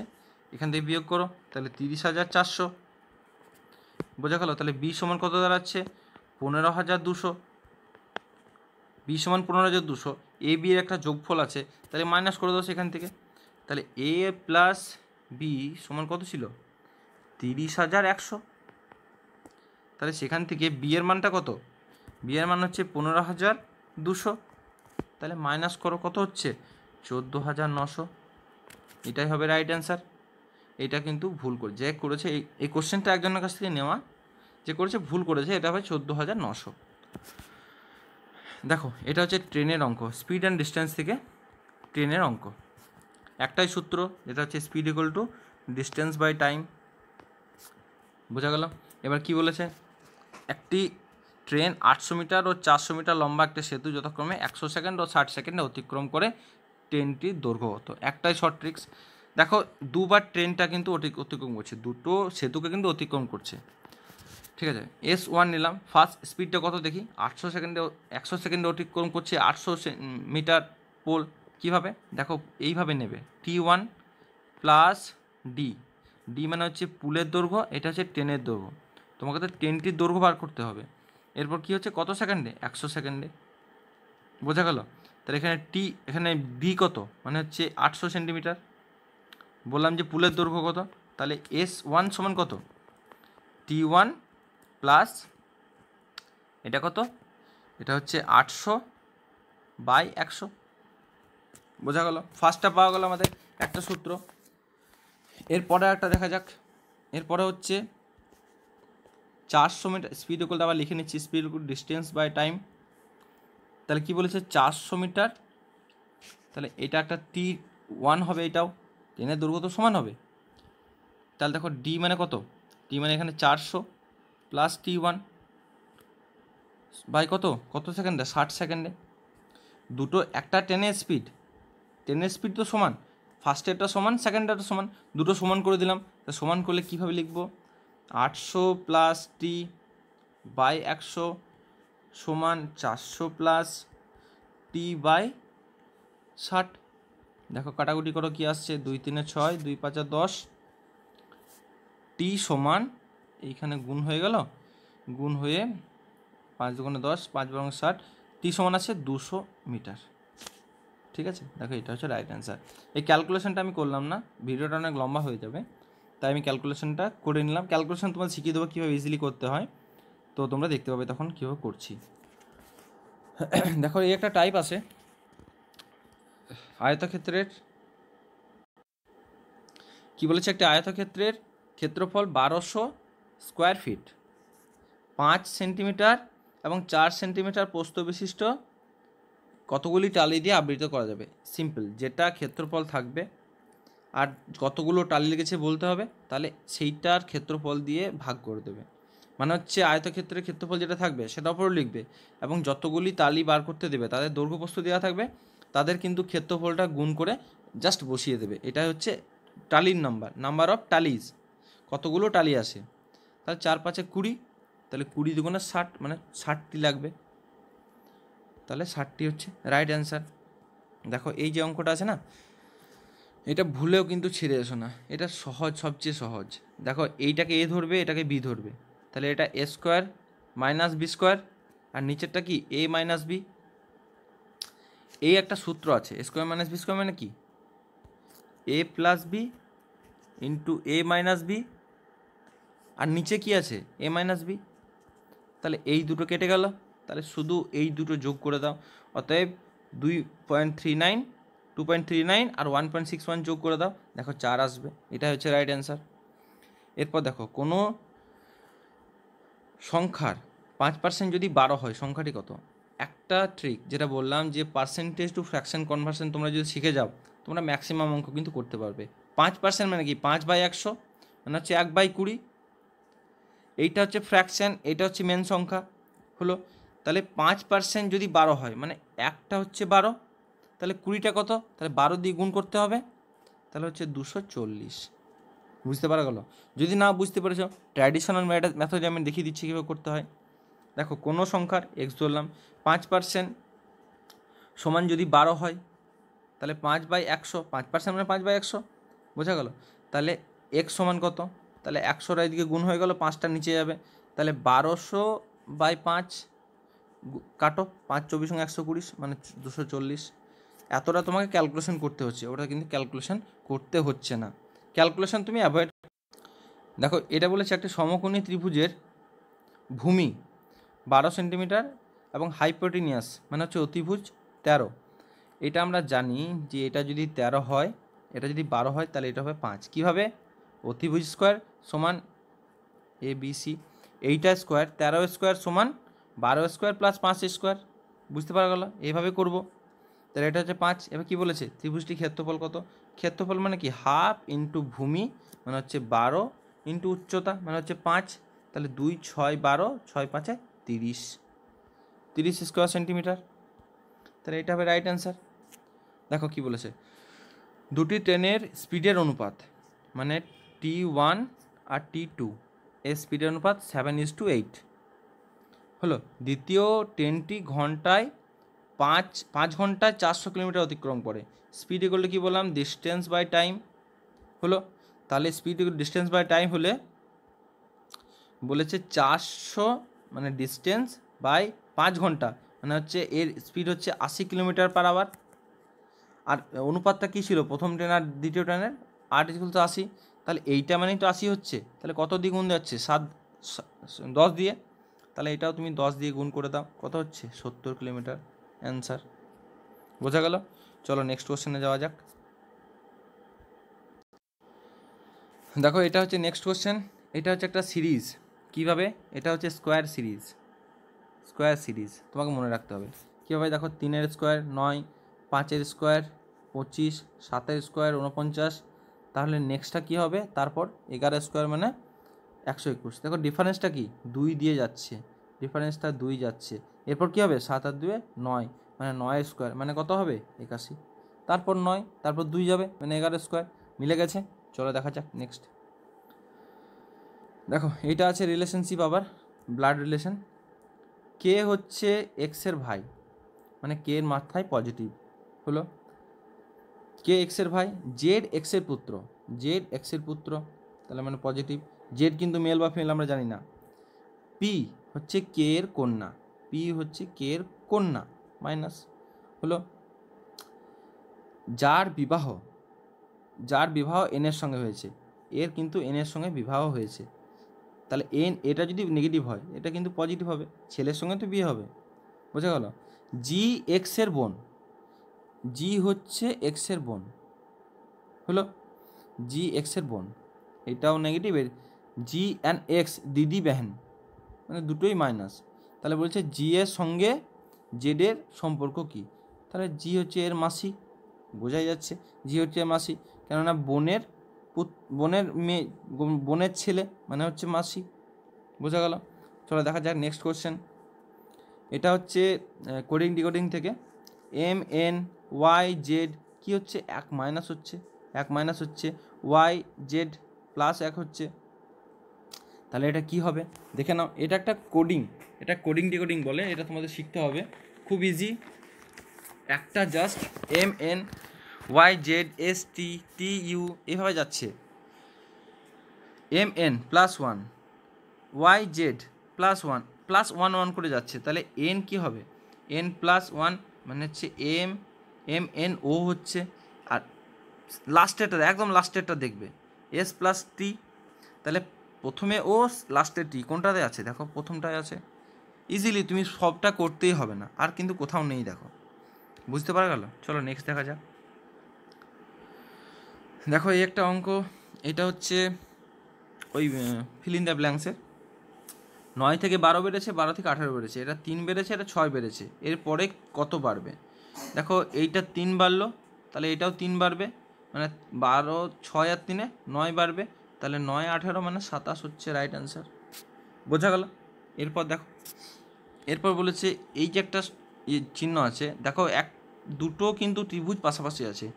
এখান থেকে বিয়োগ করো তাহলে তিরিশ হাজার চারশো বোঝা গেল তাহলে বি সমান কত দাঁড়াচ্ছে পনেরো হাজার দুশো বি সমান পনেরো হাজার দুশো এ বির একটা যোগফল আছে তাহলে মাইনাস করে দাও সেখান থেকে তাহলে এ প্লাস বি সমান কত ছিল তিরিশ হাজার একশো তাহলে সেখান থেকে বি এর মানটা কত বি এর মান হচ্ছে পনেরো হাজার দুশো তাহলে মাইনাস করো কত হচ্ছে চোদ্দো হাজার নশো এটাই হবে রাইট অ্যান্সার এটা কিন্তু ভুল করে যে করেছে এই কোশ্চেনটা একজনের কাছ থেকে নেওয়া যে করেছে ভুল করেছে এটা হবে চোদ্দো হাজার নশো দেখো এটা হচ্ছে ট্রেনের অঙ্ক স্পিড অ্যান্ড ডিস্টেন্স থেকে ট্রেনের অঙ্ক একটাই সূত্র যেটা হচ্ছে speed equal to distance by time বোঝা গেল এবার কি বলেছে একটি ট্রেন আটশো মিটার ও চারশো মিটার লম্বা একটা সেতু যথাক্রমে একশো সেকেন্ড ও ষাট সেকেন্ডে অতিক্রম করে ট্রেনটি দৈর্ঘ্য হতো একটাই শর্ট ট্রিক্স দেখো দুবার ট্রেনটা কিন্তু অতিক্রম করছে দুটো সেতুকে কিন্তু অতিক্রম করছে ঠিক আছে এস ওয়ান নিলাম ফার্স্ট স্পিডটা কত দেখি আটশো সেকেন্ডে একশো সেকেন্ডে অতিক্রম করছে আটশো মিটার পোল কীভাবে দেখো এইভাবে নেবে T one plus D D মানে হচ্ছে পুলের দৈর্ঘ্য এটা হচ্ছে টেনের দৈর্ঘ্য তোমাকে তো টেনটির দৈর্ঘ্য বার করতে হবে এরপর কি হচ্ছে কত সেকেন্ডে একশো সেকেন্ডে বোঝা গেল তাহলে এখানে টি এখানে ডি কত মানে হচ্ছে আটশো সেন্টিমিটার বললাম যে পুলের দৈর্ঘ্য কত তাহলে এস ওয়ান সমান কত টি ওয়ান প্লাস এটা কত এটা হচ্ছে আটশো বাই একশো বোঝা গেল ফার্স্টটা পাওয়া গেল আমাদের একটা সূত্র এরপরে একটা দেখা যাক এরপরে হচ্ছে চারশো মিটার স্পিড ইকুয়াল আবার লিখে নিচ্ছি স্পিড ডিস্টেন্স বাই টাইম তাহলে কি বলেছে চারশো মিটার তাহলে এটা একটা টি ওয়ান হবে এটাও টেনের দুর্গ তো সমান হবে তাহলে দেখো ডি মানে কত ডি মানে এখানে চারশো প্লাস টি ওয়ান বাই কত কত সেকেন্ডে ষাট সেকেন্ডে দুটো একটা টেনের স্পিড টেনের স্পিড তো সমান ফার্স্টেরটা সমান সেকেন্ডেরটা সমান দুটো সমান করে দিলাম তা সমান করলে কীভাবে লিখব আটশো প্লাস টি বাই একশো সমান চারশো প্লাস টি বাই ষাট দেখো কাটাকুটি করো কি আসছে দুই তিনে ছয় দুই পাঁচা দশ টি সমান এইখানে গুণ হয়ে গেল গুণ হয়ে পাঁচ দুগুণে দশ পাঁচ বারো ষাট টি সমান আছে দুশো মিটার ঠিক আছে দেখো এটা হচ্ছে রাইট অ্যান্সার এই ক্যালকুলেশনটা আমি করলাম না ভিডিওটা অনেক লম্বা হয়ে যাবে তাই আমি ক্যালকুলেশনটা করে নিলাম ক্যালকুলেশন তোমার শিখিয়ে দেবো কীভাবে ইজিলি করতে হয় তো তোমরা দেখতে পাবে তখন কীভাবে করছি *coughs* দেখো এই একটা টাইপ আছে আয়তক্ষেত্রের কি বলেছে একটি আয়তক্ষেত্রের ক্ষেত্রফল বারোশো স্কোয়ার ফিট পাঁচ সেন্টিমিটার এবং চার সেন্টিমিটার প্রস্তবিশিষ্ট বিশিষ্ট কতগুলি টালি দিয়ে আবৃত করা যাবে সিম্পল যেটা ক্ষেত্রফল থাকবে আর কতগুলো টালি লেগেছে বলতে হবে তাহলে সেইটার ক্ষেত্রফল দিয়ে ভাগ করে দেবে মানে হচ্ছে আয়তক্ষেত্রের ক্ষেত্রফল যেটা থাকবে সেটা ওপরেও লিখবে এবং যতগুলি তালি বার করতে দেবে তাদের দৈর্ঘ্যপ্রস্ত দেওয়া থাকবে তাদের কিন্তু ক্ষেত্রফলটা গুণ করে জাস্ট বসিয়ে দেবে এটা হচ্ছে টালির নাম্বার নাম্বার অফ টালিজ কতগুলো টালি আসে তাহলে চার পাঁচে কুড়ি তাহলে কুড়ি দুগুণে ষাট মানে ষাটটি লাগবে তাহলে ষাটটি হচ্ছে রাইট অ্যান্সার দেখো এই যে অঙ্কটা আছে না এটা ভুলেও কিন্তু ছেড়ে এসো না এটা সহজ সবচেয়ে সহজ দেখো এইটাকে এ ধরবে এটাকে বি ধরবে তাহলে এটা A square minus B square আর নিচেরটা কি এ মাইনাস বি এই একটা সূত্র আছে স্কোয়ার মাইনাস বি স্কোয়ার মানে কি A plus B into A minus B আর নিচে কি আছে এ মাইনাস বি তাহলে এই দুটো কেটে গেল তাহলে শুধু এই দুটো যোগ করে দাও অতএব দুই point three nine two point three nine আর ওয়ান পয়েন্ট সিক্স ওয়ান যোগ করে দাও দেখো চার আসবে এটা হচ্ছে রাইট অ্যান্সার এরপর দেখো কোনো সংখ্যার পাঁচ পার্সেন্ট যদি বারো হয় সংখ্যাটি কত একটা ট্রিক যেটা বললাম যে পার্সেন্টেজ টু ফ্র্যাকশন কনভার্সন তোমরা যদি শিখে যাও তোমরা ম্যাক্সিমাম অঙ্ক কিন্তু করতে পারবে পাঁচ পার্সেন্ট মানে কি পাঁচ বাই একশো মানে হচ্ছে এক বাই কুড়ি এইটা হচ্ছে ফ্র্যাকশন এটা হচ্ছে মেন সংখ্যা হলো তাহলে পাঁচ পার্সেন্ট যদি বারো হয় মানে একটা হচ্ছে বারো তাহলে কুড়িটা কত তাহলে বারো দিয়ে গুণ করতে হবে তাহলে হচ্ছে দুশো চল্লিশ বুঝতে পারা গেল যদি না বুঝতে পেরেছ ট্র্যাডিশনাল মেথডে আমি দেখিয়ে দিচ্ছি কীভাবে করতে হয় দেখো কোনো সংখ্যার এক্স ধরলাম পাঁচ পার্সেন্ট সমান যদি বারো হয় তাহলে পাঁচ বাই একশো পাঁচ পার্সেন্ট মানে পাঁচ বাই একশো বোঝা গেল তাহলে এক্স সমান কত তাহলে একশোর এদিকে গুণ হয়ে গেলো পাঁচটা নিচে যাবে তাহলে বারোশো বাই পাঁচ কাটো পাঁচ চব্বিশ সঙ্গে একশো কুড়ি মানে দুশো চল্লিশ এতটা তোমাকে ক্যালকুলেশন করতে হচ্ছে ওটা কিন্তু ক্যালকুলেশন করতে হচ্ছে না ক্যালকুলেশন তুমি অ্যাভয়েড দেখো এটা বলেছে একটি সমকোণী ত্রিভুজের ভূমি বারো সেন্টিমিটার এবং হাইপোটিনিয়াস মানে হচ্ছে অতিভুজ তেরো এটা আমরা জানি যে এটা যদি তেরো হয় এটা যদি বারো হয় তাহলে এটা হবে পাঁচ কীভাবে অতিভুজ স্কোয়ার সমান এ বি সি এইটা স্কোয়ার তেরো স্কোয়ার সমান বারো স্কোয়ার প্লাস পাঁচ স্কোয়ার বুঝতে পারা গেল এইভাবে করব তাহলে এটা হচ্ছে পাঁচ এবার কী বলেছে ত্রিভুজটি ক্ষেত্রফল কত ক্ষেত্রফল মানে কি হাফ ইন্টু ভূমি মানে হচ্ছে বারো ইন্টু উচ্চতা মানে হচ্ছে পাঁচ তাহলে দুই ছয় বারো ছয় পাঁচে তিরিশ তিরিশ স্কোয়ার সেন্টিমিটার তাহলে এটা হবে রাইট অ্যান্সার দেখো কি বলেছে দুটি ট্রেনের স্পিডের অনুপাত মানে টি ওয়ান আর টি টু এর স্পিডের অনুপাত সেভেন ইস টু এইট হলো দ্বিতীয় ট্রেনটি ঘন্টায় পাঁচ পাঁচ ঘন্টায় চারশো কিলোমিটার অতিক্রম করে স্পিড করলে কি বললাম ডিস্টেন্স বাই টাইম হলো তাহলে স্পিড ডিস্টেন্স বাই টাইম হলে বলেছে চারশো মানে ডিস্টেন্স বাই পাঁচ ঘন্টা মানে হচ্ছে এর স্পিড হচ্ছে আশি কিলোমিটার পার আওয়ার আর অনুপাতটা কী ছিল প্রথম ট্রেন আর দ্বিতীয় ট্রেনের আট স্কুল তো আশি তাহলে এইটা মানেই তো আশি হচ্ছে তাহলে কত দ্বিগুণ যাচ্ছে সাত দশ দিয়ে তাহলে এটাও তুমি দশ দিয়ে গুণ করে দাও কত হচ্ছে সত্তর কিলোমিটার অ্যান্সার বোঝা গেল চলো নেক্সট কোশ্চেনে যাওয়া যাক দেখো এটা হচ্ছে নেক্সট কোশ্চেন এটা হচ্ছে একটা সিরিজ কিভাবে এটা হচ্ছে স্কোয়ার সিরিজ স্কোয়ার সিরিজ তোমাকে মনে রাখতে হবে কীভাবে দেখো তিনের স্কোয়ার নয় পাঁচের স্কোয়ার পঁচিশ সাতের স্কোয়ার উনপঞ্চাশ তাহলে নেক্সটটা কী হবে তারপর এগারো স্কোয়ার মানে একশো একুশ দেখো ডিফারেন্সটা কি দুই দিয়ে যাচ্ছে ডিফারেন্সটা দুই যাচ্ছে এরপর কী হবে সাত আর দুয়ে নয় মানে নয় স্কোয়ার মানে কত হবে একাশি তারপর নয় তারপর দুই যাবে মানে এগারো স্কোয়ার মিলে গেছে চলো দেখা যাক নেক্সট দেখো এটা আছে রিলেশনশিপ আবার ব্লাড রিলেশন কে হচ্ছে এক্সের ভাই মানে কে এর মাথায় পজিটিভ হলো কে এক্সের ভাই জেড এক্সের পুত্র জেড এক্সের পুত্র তাহলে মানে পজিটিভ জেড কিন্তু মেল বা ফিমেল আমরা জানি না পি হচ্ছে কে এর কন্যা পি হচ্ছে কে এর কন্যা মাইনাস হলো যার বিবাহ যার বিবাহ এন এর সঙ্গে হয়েছে এর কিন্তু এন এর সঙ্গে বিবাহ হয়েছে তাহলে এন এটা যদি নেগেটিভ হয় এটা কিন্তু পজিটিভ হবে ছেলের সঙ্গে তো বিয়ে হবে বোঝা গেল জি এক্সের বোন জি হচ্ছে এক্সের বোন হলো জি এক্সের বোন এটাও নেগেটিভ জি অ্যান্ড এক্স দিদি বেহেন মানে দুটোই মাইনাস তাহলে বলছে জি এর সঙ্গে জেডের সম্পর্ক কি তাহলে জি হচ্ছে এর মাসি বোঝাই যাচ্ছে জি হচ্ছে এর মাসি কেননা বোনের বোনের মেয়ে বোনের ছেলে মানে হচ্ছে মাসি বোঝা গেল চলো দেখা যাক নেক্সট কোশ্চেন এটা হচ্ছে কোডিং ডিকোডিং থেকে এম এন ওয়াই জেড কী হচ্ছে এক মাইনাস হচ্ছে এক মাইনাস হচ্ছে ওয়াই জেড প্লাস এক হচ্ছে তাহলে এটা কি হবে দেখে নাও এটা একটা কোডিং এটা কোডিং ডিকোডিং বলে এটা তোমাদের শিখতে হবে খুব ইজি একটা just M N Y Z S T T U এভাবে যাচ্ছে M N plus one Y Z plus one plus one one করে যাচ্ছে তাহলে এন কি হবে এন প্লাস ওয়ান মানে হচ্ছে এম এম এন ও হচ্ছে আর লাস্টেরটা একদম লাস্টেরটা দেখবে এস প্লাস টি তাহলে প্রথমে ও লাস্টে টি কোনটাতে আছে দেখো প্রথমটায় আছে ইজিলি তুমি সবটা করতেই হবে না আর কিন্তু কোথাও নেই দেখো বুঝতে পারা গেল চলো নেক্সট দেখা যাক দেখো এই একটা অঙ্ক এটা হচ্ছে ওই ফিল ইন দ্য ব্ল্যাঙ্কসের নয় থেকে বারো বেড়েছে বারো থেকে আঠারো বেড়েছে এটা তিন বেড়েছে এটা ছয় বেড়েছে এরপরে কত বাড়বে দেখো এইটা তিন বাড়লো তাহলে এটাও তিন বাড়বে মানে বারো ছয় আর তিনে নয় বাড়বে তাহলে নয় আঠেরো মানে সাতাশ হচ্ছে রাইট অ্যান্সার বোঝা গেল এরপর দেখো এরপর বলেছে এই যে একটা চিহ্ন আছে দেখো এক দুটো কিন্তু ত্রিভুজ পাশাপাশি আছে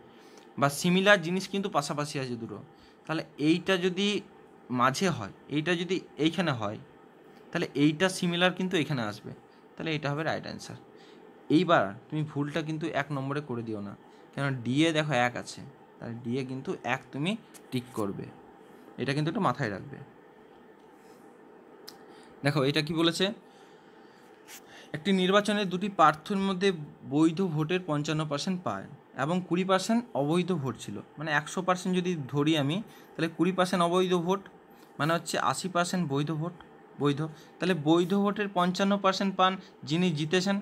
বা সিমিলার জিনিস কিন্তু পাশাপাশি আছে দুটো তাহলে এইটা যদি মাঝে হয় এইটা যদি এইখানে হয় তাহলে এইটা সিমিলার কিন্তু এখানে আসবে তাহলে এটা হবে রাইট অ্যান্সার এইবার তুমি ভুলটা কিন্তু এক নম্বরে করে দিও না কেন ডিএ দেখো এক আছে তাহলে ডিএ কিন্তু এক তুমি টিক করবে এটা কিন্তু একটু মাথায় রাখবে দেখো এটা কি বলেছে একটি নির্বাচনে দুটি প্রার্থীর মধ্যে বৈধ ভোটের পঞ্চান্ন পার্সেন্ট পায় এবং কুড়ি পার্সেন্ট অবৈধ ভোট ছিল মানে একশো পার্সেন্ট যদি ধরি আমি তাহলে কুড়ি পার্সেন্ট অবৈধ ভোট মানে হচ্ছে আশি পার্সেন্ট বৈধ ভোট বৈধ তাহলে বৈধ ভোটের পঞ্চান্ন পার্সেন্ট পান যিনি জিতেছেন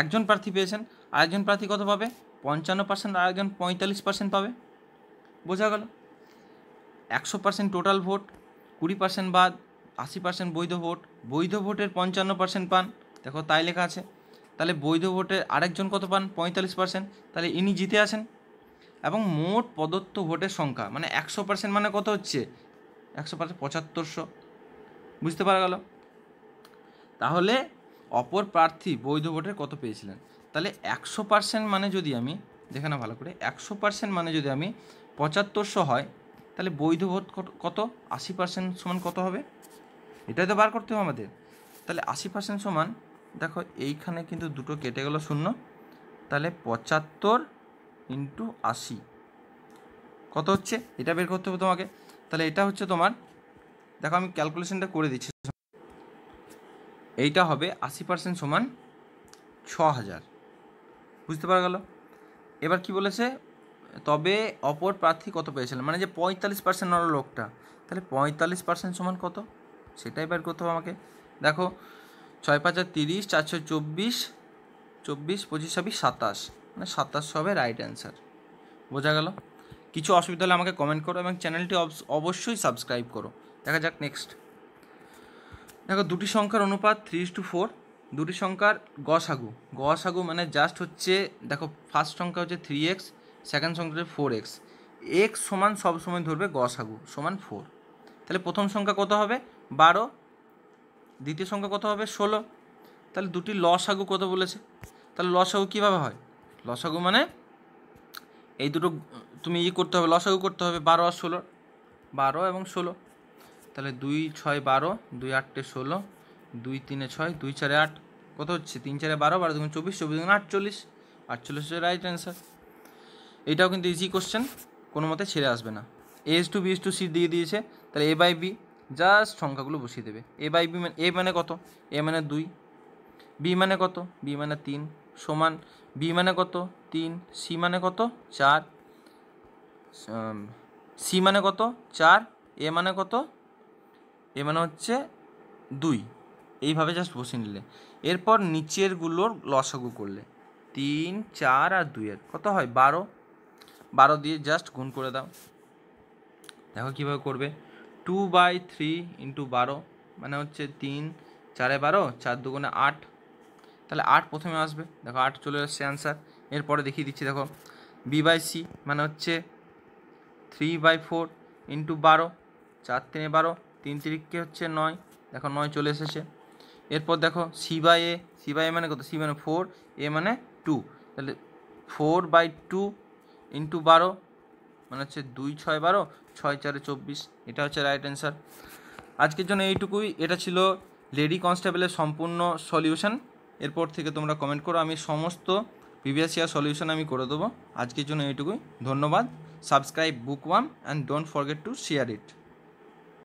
একজন প্রার্থী পেয়েছেন আরেকজন প্রার্থী কত পাবে পঞ্চান্ন পার্সেন্ট আরেকজন পঁয়তাল্লিশ পার্সেন্ট পাবে বোঝা গেল একশো পার্সেন্ট টোটাল ভোট কুড়ি পার্সেন্ট বাদ আশি পার্সেন্ট বৈধ ভোট বৈধ ভোটের পঞ্চান্ন পার্সেন্ট পান দেখো তাই লেখা আছে তাহলে বৈধ ভোটের আরেকজন কত পান পঁয়তাল্লিশ পার্সেন্ট তাহলে ইনি জিতে আসেন এবং মোট প্রদত্ত ভোটের সংখ্যা মানে একশো পার্সেন্ট মানে কত হচ্ছে একশো পার্সেন্ট পঁচাত্তরশো বুঝতে পারা গেল তাহলে অপর প্রার্থী বৈধ ভোটের কত পেয়েছিলেন তাহলে একশো পার্সেন্ট মানে যদি আমি দেখে না ভালো করে একশো পার্সেন্ট মানে যদি আমি পঁচাত্তরশো হয় তাহলে বৈধ ভোট কত আশি পার্সেন্ট সমান কত হবে এটাই তো বার করতে হবে আমাদের তাহলে আশি পার্সেন্ট সমান দেখো এইখানে কিন্তু দুটো কেটে গেল শূন্য তাহলে পঁচাত্তর ইন্টু আশি কত হচ্ছে এটা বের করতে হবে তোমাকে তাহলে এটা হচ্ছে তোমার দেখো আমি ক্যালকুলেশনটা করে দিচ্ছি এইটা হবে আশি পার্সেন্ট সমান ছ হাজার বুঝতে পারা গেল এবার কি বলেছে তবে অপর প্রার্থী কত পেয়েছিলেন মানে যে পঁয়তাল্লিশ পার্সেন্ট হলো লোকটা তাহলে পঁয়তাল্লিশ পার্সেন্ট সমান কত সেটাই বের করতে হবে আমাকে দেখো ছয় পাঁচ হাজার তিরিশ চারশো চব্বিশ চব্বিশ পঁচিশ ছাব্বিশ সাতাশ মানে সাতাশ হবে রাইট অ্যান্সার বোঝা গেল কিছু অসুবিধা হলে আমাকে কমেন্ট করো এবং চ্যানেলটি অবশ্যই সাবস্ক্রাইব করো দেখা যাক নেক্সট দেখো দুটি সংখ্যার অনুপাত থ্রি টু ফোর দুটি সংখ্যার গসাগু গসাগু মানে জাস্ট হচ্ছে দেখো ফার্স্ট সংখ্যা হচ্ছে থ্রি এক্স সেকেন্ড সংখ্যাটা ফোর এক্স এক্স সমান সবসময় ধরবে গসাগু সমান ফোর তাহলে প্রথম সংখ্যা কত হবে বারো দ্বিতীয় সংখ্যা কত হবে ষোলো তাহলে দুটি লসাগু কত বলেছে তাহলে লসাগু কীভাবে হয় লসাগু মানে এই দুটো তুমি ই করতে হবে লসাগু করতে হবে বারো আর ষোলো বারো এবং ষোলো তাহলে দুই ছয় বারো দুই আটটে ষোলো দুই তিনে ছয় দুই চারে আট কত হচ্ছে তিন চারে বারো বারো দুগুণ চব্বিশ চব্বিশ দুগুণ আটচল্লিশ আটচল্লিশ রাইট অ্যান্সার এটাও কিন্তু ইজি কোশ্চেন কোনো মতে ছেড়ে আসবে না A is two B is two C দিয়ে দিয়েছে তাহলে এ বাই বি জাস্ট সংখ্যাগুলো বসিয়ে দেবে এ বাই বি মানে এ মানে কত এ মানে দুই বি মানে কত বি মানে তিন সমান বি মানে কত তিন সি মানে কত চার সি মানে কত চার এ মানে কত এ মানে হচ্ছে দুই এইভাবে জাস্ট বসিয়ে নিলে এরপর নিচেরগুলোর লসাগু করলে তিন চার আর দুইয়ের কত হয় বারো বারো দিয়ে জাস্ট গুণ করে দাও দেখো কীভাবে করবে টু বাই থ্রি ইন্টু বারো মানে হচ্ছে তিন চারে বারো চার দুগুণে আট তাহলে আট প্রথমে আসবে দেখো আট চলে আসছে অ্যান্সার এরপরে দেখিয়ে দিচ্ছি দেখো বি বাই সি মানে হচ্ছে থ্রি বাই ফোর ইন্টু বারো চার তিনে বারো তিন তিরিককে হচ্ছে নয় দেখো নয় চলে এসেছে এরপর দেখো C by A C by A মানে কত সি মানে ফোর এ মানে টু তাহলে ফোর বাই টু ইন্টু বারো মানে হচ্ছে দুই ছয় বারো ছয় চারে চব্বিশ এটা হচ্ছে রাইট অ্যান্সার আজকের জন্য এইটুকুই এটা ছিল লেডি কনস্টেবলের সম্পূর্ণ সলিউশন এরপর থেকে তোমরা কমেন্ট করো আমি সমস্ত প্রিভিয়াসিয়া সলিউশন আমি করে দেবো আজকের জন্য এইটুকুই ধন্যবাদ সাবস্ক্রাইব বুক ওয়াম and don't forget to share it